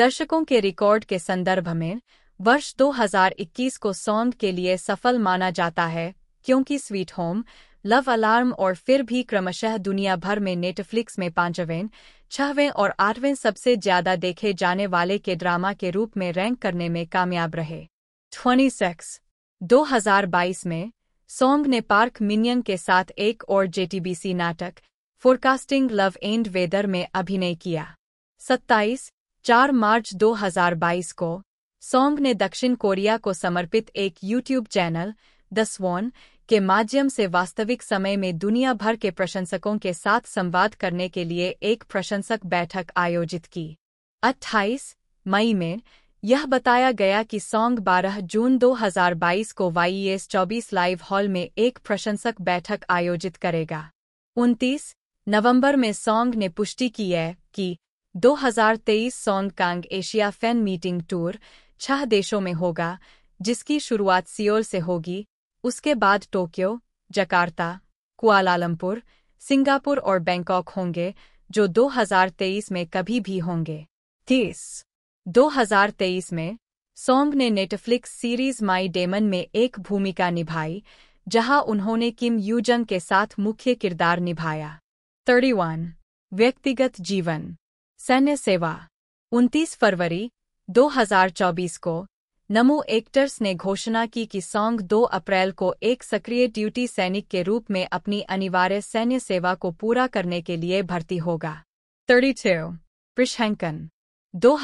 दर्शकों के रिकॉर्ड के संदर्भ में वर्ष 2021 को सौंद के लिए सफल माना जाता है क्योंकि स्वीट होम लव अलार्म और फिर भी क्रमशः दुनिया भर में नेटफ्लिक्स में पांचवें छहवें और आठवें सबसे ज्यादा देखे जाने वाले के ड्रामा के रूप में रैंक करने में कामयाब रहे ट्वनी सेक्स दो में सोंग ने पार्क मिनियन के साथ एक और जेटीबीसी नाटक फोरकास्टिंग लव एंड वेदर में अभिनय किया 27 चार मार्च 2022 को सोंग ने दक्षिण कोरिया को समर्पित एक यूट्यूब चैनल द स्वॉन के माध्यम से वास्तविक समय में दुनिया भर के प्रशंसकों के साथ संवाद करने के लिए एक प्रशंसक बैठक आयोजित की 28 मई में यह बताया गया कि सॉन्ग 12 जून 2022 को वाईएस e 24 लाइव हॉल में एक प्रशंसक बैठक आयोजित करेगा 29 नवंबर में सॉन्ग ने पुष्टि की है कि 2023 Song Kang Asia fan meeting tour छह अच्छा देशों में होगा जिसकी शुरुआत सियोल से होगी उसके बाद टोक्यो जकार्ता कुआलालमपुर सिंगापुर और बैंकॉक होंगे जो 2023 में कभी भी होंगे तीस 2023 में सोंग ने नेटफ्लिक्स सीरीज माई डेमन में एक भूमिका निभाई जहां उन्होंने किम यूजंग के साथ मुख्य किरदार निभाया 31. व्यक्तिगत जीवन सैन्य सेवा 29 फरवरी 2024 को नमो एक्टर्स ने घोषणा की कि सॉन्ग 2 अप्रैल को एक सक्रिय ड्यूटी सैनिक के रूप में अपनी अनिवार्य सैन्य सेवा को पूरा करने के लिए भर्ती होगा 32. प्रशंकन दो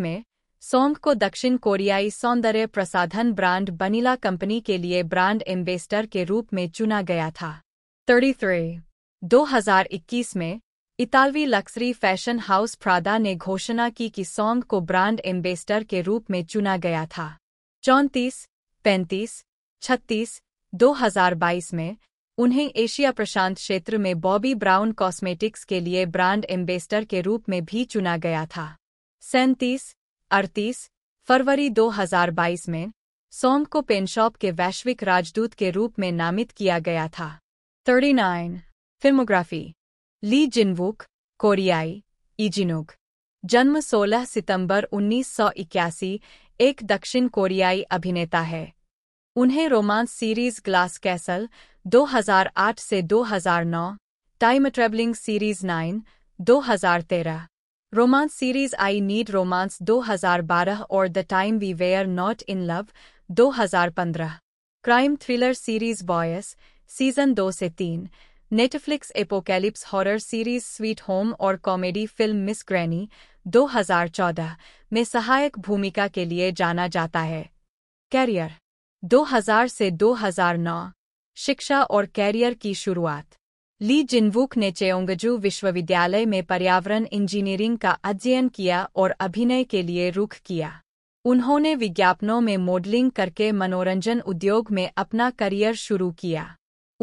में सॉन्ग को दक्षिण कोरियाई सौंदर्य प्रसाधन ब्रांड बनीला कंपनी के लिए ब्रांड एम्बेसडर के रूप में चुना गया था 33. 2021 में इतालवी लक्सरी फैशन हाउस प्रादा ने घोषणा की कि सॉन्ग को ब्रांड एम्बेसडर के रूप में चुना गया था चौंतीस पैंतीस छत्तीस 2022 में उन्हें एशिया प्रशांत क्षेत्र में बॉबी ब्राउन कॉस्मेटिक्स के लिए ब्रांड एम्बेसडर के रूप में भी चुना गया था सैंतीस अड़तीस फरवरी 2022 में सॉन्ग को पेनशॉप के वैश्विक राजदूत के रूप में नामित किया गया था 39 फिल्मोग्राफी ली जिनवुक कोरियाई इजिनुग जन्म 16 सितंबर 1981 एक दक्षिण कोरियाई अभिनेता है उन्हें रोमांस सीरीज ग्लास कैसल 2008 से 2009, time travelling series 9, 2013, romance series I need romance 2012 और the time we were not in love 2015, crime thriller series boys season 2 से 3, Netflix apocalypse horror series sweet home और कॉमेडी फिल्म मिस ग्रैनी 2014 में सहायक भूमिका के लिए जाना जाता है कैरियर 2000 से 2009 शिक्षा और कैरियर की शुरुआत ली जिनवुक ने चेयोंगजू विश्वविद्यालय में पर्यावरण इंजीनियरिंग का अध्ययन किया और अभिनय के लिए रुख किया उन्होंने विज्ञापनों में मॉडलिंग करके मनोरंजन उद्योग में अपना करियर शुरू किया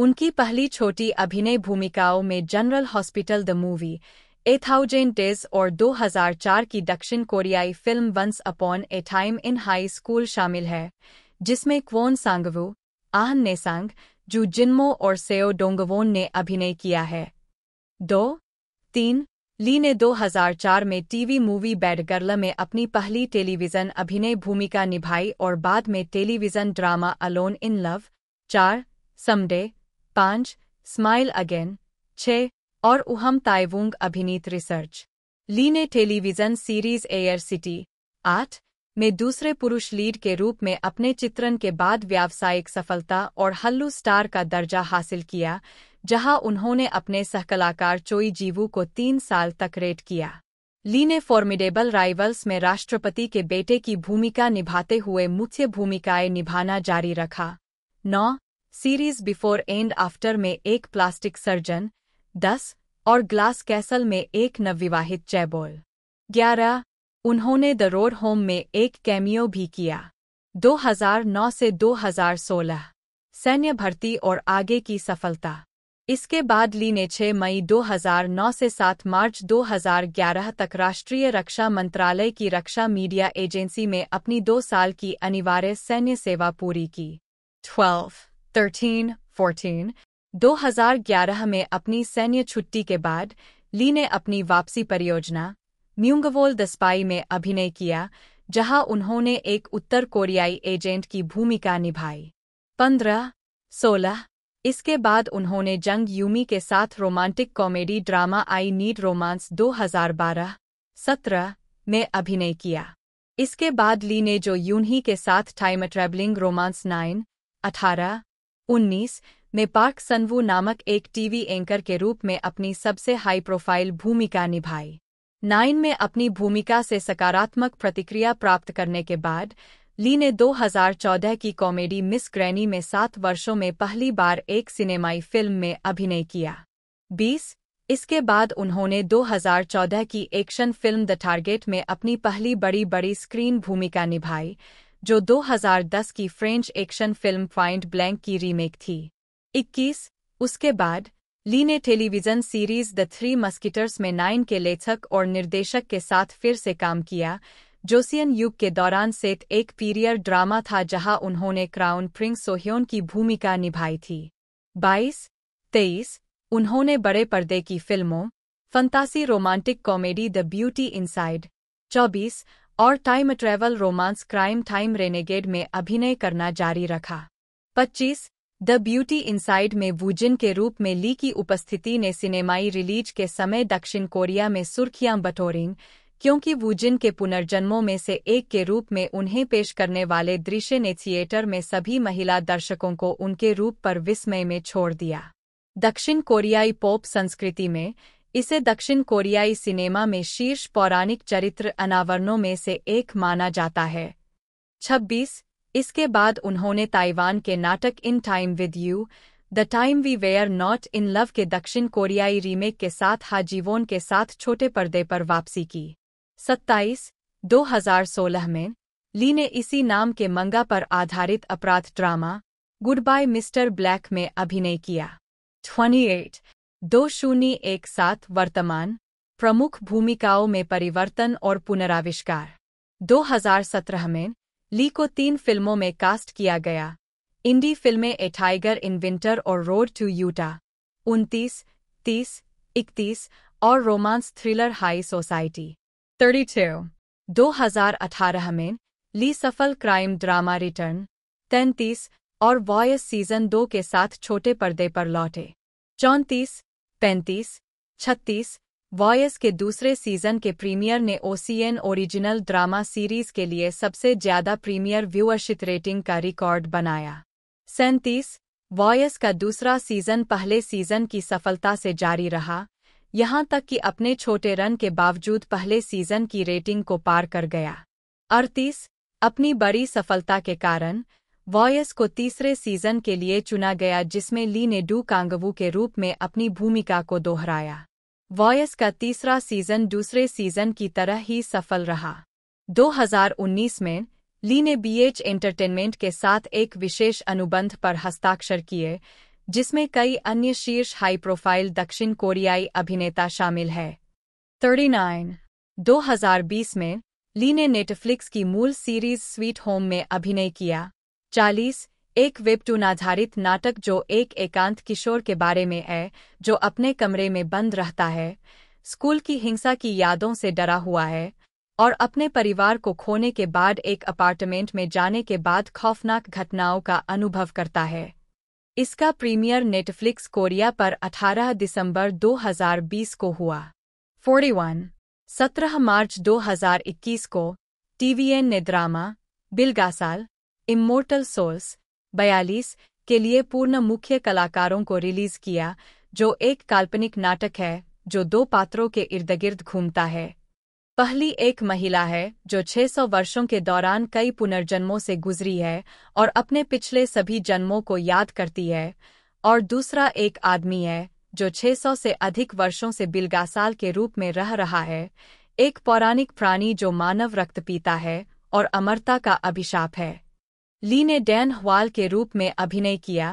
उनकी पहली छोटी अभिनय भूमिकाओं में general hospital the movie a thousand days और 2004 की दक्षिण कोरियाई film once upon a time in high school शामिल है जिसमें क्वोन सांगवू आहन नेसांग जू जिनमो और सेओ डोंगवोन ने अभिनय किया है दो तीन ली ने 2004 में टीवी मूवी बैड गर्ल में अपनी पहली टेलीविज़न अभिनय भूमिका निभाई और बाद में television drama alone in love चार समडे पाँच स्माइल अगेन छः और उहम ताइवुंग अभिनीत रिसर्च ली ने टेलीविजन सीरीज एयर सिटी आठ में दूसरे पुरुष लीड के रूप में अपने चित्रण के बाद व्यावसायिक सफलता और हल्लू स्टार का दर्जा हासिल किया जहां उन्होंने अपने सहकलाकार चोई जीवू को तीन साल तक रेट किया ली ने फॉर्मिडेबल राइवल्स में राष्ट्रपति के बेटे की भूमिका निभाते हुए मुख्य भूमिकाएं निभाना जारी रखा नौ सीरीज बिफोर एंड आफ्टर में एक प्लास्टिक सर्जन दस और ग्लास कैसल में एक नवविवाहित चैबोल ग्यारह उन्होंने द रोड होम में एक कैमियो भी किया 2009 से 2016 सैन्य भर्ती और आगे की सफलता इसके बाद ली ने 6 मई 2009 से 7 मार्च 2011 तक राष्ट्रीय रक्षा मंत्रालय की रक्षा मीडिया एजेंसी में अपनी दो साल की अनिवार्य सैन्य सेवा पूरी की 12 13, 14, 2011 में अपनी सैन्य छुट्टी के बाद ली ने अपनी वापसी परियोजना म्यूंगवोल दस्पाई में अभिनय किया जहां उन्होंने एक उत्तर कोरियाई एजेंट की भूमिका निभाई पंद्रह सोलह इसके बाद उन्होंने जंग यूमी के साथ romantic comedy drama I need romance 2012 सत्रह में अभिनय किया इसके बाद ली ने जो यूनही के साथ टाइम ट्रेवलिंग रोमांस नाइन अठारह उन्नीस में पार्क सनवू नामक एक टीवी एंकर के रूप में अपनी सबसे हाई प्रोफाइल भूमिका निभाई नाइन में अपनी भूमिका से सकारात्मक प्रतिक्रिया प्राप्त करने के बाद ली ने 2014 की कॉमेडी मिस ग्रैनी में सात वर्षों में पहली बार एक सिनेमाई फिल्म में अभिनय किया 20 इसके बाद उन्होंने 2014 की एक्शन फिल्म द टारगेट में अपनी पहली बड़ी बड़ी स्क्रीन भूमिका निभाई जो 2010 की French action film find blank की रीमेक थी 21 उसके बाद ली ने television series the three musketeers में नाइन के लेखक और निर्देशक के साथ फिर से काम किया जोसियन युग के दौरान सेट एक पीरियर ड्रामा था जहां उन्होंने क्राउन प्रिंस सोह्योन की भूमिका निभाई थी 22, 23 उन्होंने बड़े पर्दे की फिल्मों fantasy romantic comedy the beauty inside 24 और time travel romance crime time renegade में अभिनय करना जारी रखा 25. द ब्यूटी इनसाइड में वूजिन के रूप में ली की उपस्थिति ने सिनेमाई रिलीज के समय दक्षिण कोरिया में सुर्खियां बटोरीं क्योंकि वूजिन के पुनर्जन्मों में से एक के रूप में उन्हें पेश करने वाले दृश्य ने थिएटर में सभी महिला दर्शकों को उनके रूप पर विस्मय में छोड़ दिया दक्षिण कोरियाई पॉप संस्कृति में इसे दक्षिण कोरियाई सिनेमा में शीर्ष पौराणिक चरित्र अनावरणों में से एक माना जाता है 26 इसके बाद उन्होंने ताइवान के नाटक in time with you the time we were not in love के दक्षिण कोरियाई रीमेक के साथ हाजीवोन के साथ छोटे पर्दे पर वापसी की 27 2016 में ली ने इसी नाम के मंगा पर आधारित अपराध drama good bye mister black में अभिनय किया 28 दो शून्य एक सात वर्तमान प्रमुख भूमिकाओं में परिवर्तन और पुनराविष्कार 2017 में ली को तीन फिल्मों में कास्ट किया गया इंडी फिल्में ए टाइगर इन विंटर और रोड टू यूटा उनतीस तीस इकतीस और romance thriller high society thirty two दो हजार अठारह में ली सफल क्राइम ड्रामा रिटर्न तैंतीस और वॉयस सीजन दो के साथ छोटे पर्दे पर लौटे चौंतीस पैंतीस छत्तीस वॉयस के दूसरे सीजन के प्रीमियर ने ओसीएन ओरिजिनल ड्रामा सीरीज के लिए सबसे ज्यादा प्रीमियर व्यूअरशिप रेटिंग का रिकॉर्ड बनाया सैंतीस वॉयस का दूसरा सीजन पहले सीजन की सफलता से जारी रहा यहां तक कि अपने छोटे रन के बावजूद पहले सीजन की रेटिंग को पार कर गया अड़तीस अपनी बड़ी सफलता के कारण वॉयस को तीसरे सीजन के लिए चुना गया जिसमें ली ने डू कांगवू के रूप में अपनी भूमिका को दोहराया वॉयस का तीसरा सीजन दूसरे सीजन की तरह ही सफल रहा 2019 में ली ने बीएच एंटरटेनमेंट के साथ एक विशेष अनुबंध पर हस्ताक्षर किए जिसमें कई अन्य शीर्ष हाई प्रोफाइल दक्षिण कोरियाई अभिनेता शामिल है 39 2020 में ली ने नेटफ्लिक्स की मूल सीरीज स्वीट होम में अभिनय किया चालीस एक वेबटून आधारित नाटक जो एक एकांत किशोर के बारे में है जो अपने कमरे में बंद रहता है स्कूल की हिंसा की यादों से डरा हुआ है और अपने परिवार को खोने के बाद एक अपार्टमेंट में जाने के बाद खौफनाक घटनाओं का अनुभव करता है इसका प्रीमियर नेटफ्लिक्स कोरिया पर 18 दिसंबर 2020 को हुआ 41 17 मार्च 2021 को टीवीएन ने ड्रामा बिलगासाल इमोर्टल सोल्स बयालीस के लिए पूर्ण मुख्य कलाकारों को रिलीज किया जो एक काल्पनिक नाटक है जो दो पात्रों के इर्द गिर्द घूमता है पहली एक महिला है जो 600 वर्षों के दौरान कई पुनर्जन्मों से गुजरी है और अपने पिछले सभी जन्मों को याद करती है और दूसरा एक आदमी है जो 600 से अधिक वर्षों से बिलगासाल के रूप में रह रहा है एक पौराणिक प्राणी जो मानव रक्त पीता है और अमरता का अभिशाप है ली ने डैन हवाल के रूप में अभिनय किया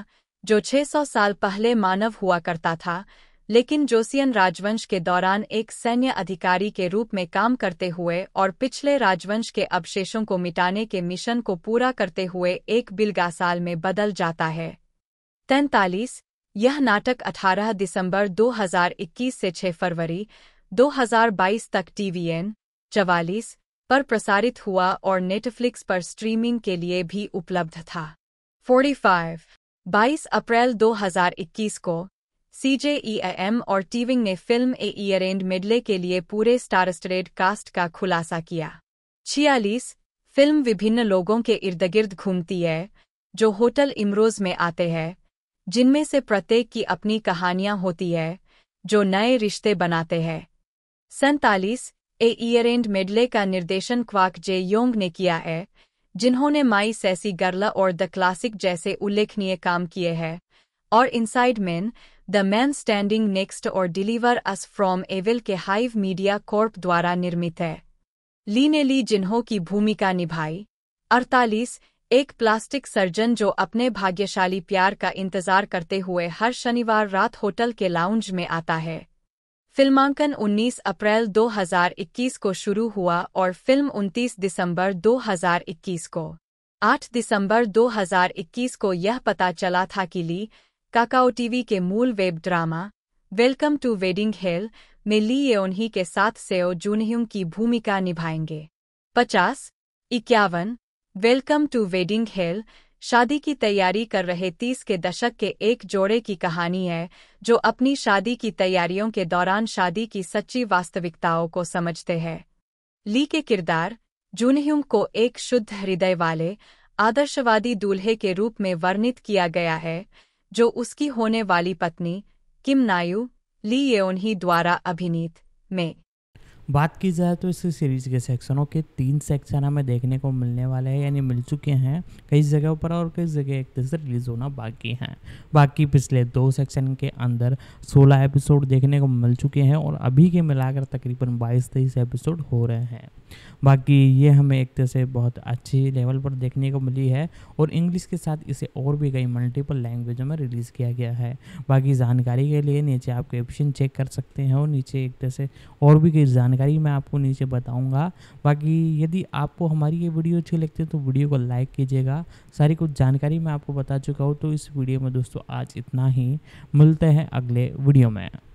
जो 600 साल पहले मानव हुआ करता था लेकिन जोसियन राजवंश के दौरान एक सैन्य अधिकारी के रूप में काम करते हुए और पिछले राजवंश के अवशेषों को मिटाने के मिशन को पूरा करते हुए एक बिलगासाल में बदल जाता है तैंतालीस यह नाटक 18 दिसंबर 2021 से 6 फरवरी 2022 तक टीवीएन चवालीस पर प्रसारित हुआ और नेटफ्लिक्स पर स्ट्रीमिंग के लिए भी उपलब्ध था 45. 22 अप्रैल 2021 को सीजेईएम e और टीविंग ने film a year end medley के लिए पूरे स्टारस्ट्रेड कास्ट का खुलासा किया छियालीस फिल्म विभिन्न लोगों के इर्द गिर्द घूमती है जो होटल इमरोज में आते हैं जिनमें से प्रत्येक की अपनी कहानियां होती है जो नए रिश्ते बनाते हैं सैतालीस ए एंड मेडले का निर्देशन क्वाक जे योंग ने किया है जिन्होंने माई सैसी गर्ला और द क्लासिक जैसे उल्लेखनीय काम किए हैं और inside man the man standing next और डिलीवर अस फ्रॉम एविल के हाइव मीडिया कॉर्प द्वारा निर्मित है ली ने ली जिन्हों की भूमिका निभाई अड़तालीस एक प्लास्टिक सर्जन जो अपने भाग्यशाली प्यार का इंतजार करते हुए हर शनिवार रात होटल के लाउंज में आता है फिल्मांकन 19 अप्रैल 2021 को शुरू हुआ और फिल्म 29 दिसंबर 2021 को 8 दिसंबर 2021 को यह पता चला था कि ली काकाओ टीवी के मूल web drama welcome to wedding hell में ली उन्हीं के साथ सेओ जूनह्युंग की भूमिका निभाएंगे पचास इक्यावन वेलकम टू वेडिंग हेल शादी की तैयारी कर रहे तीस के दशक के एक जोड़े की कहानी है जो अपनी शादी की तैयारियों के दौरान शादी की सच्ची वास्तविकताओं को समझते हैं ली के किरदार जूनह्यूम को एक शुद्ध हृदय वाले आदर्शवादी दूल्हे के रूप में वर्णित किया गया है जो उसकी होने वाली पत्नी किम नायू ली येउन्ही द्वारा अभिनीत में बात की जाए तो इस सीरीज़ के सेक्शनों के तीन सेक्शन हमें देखने को मिलने वाले हैं यानी मिल चुके हैं कई जगहों पर और कई जगह एक तरह से रिलीज़ होना बाकी हैं बाकी पिछले दो सेक्शन के अंदर 16 एपिसोड देखने को मिल चुके हैं और अभी के मिलाकर तकरीबन 22 तेईस एपिसोड हो रहे हैं बाकी ये हमें एक तरह से बहुत अच्छी लेवल पर देखने को मिली है और इंग्लिश के साथ इसे और भी कई मल्टीपल लैंग्वेजों में रिलीज़ किया गया है बाकी जानकारी के लिए नीचे आप कैप्शन चेक कर सकते हैं और नीचे एक तरह से और भी कई जानकारी जानकारी मैं आपको नीचे बताऊंगा बाकी यदि आपको हमारी ये वीडियो अच्छी लगती है तो वीडियो को लाइक कीजिएगा सारी कुछ जानकारी मैं आपको बता चुका हूँ तो इस वीडियो में दोस्तों आज इतना ही मिलते हैं अगले वीडियो में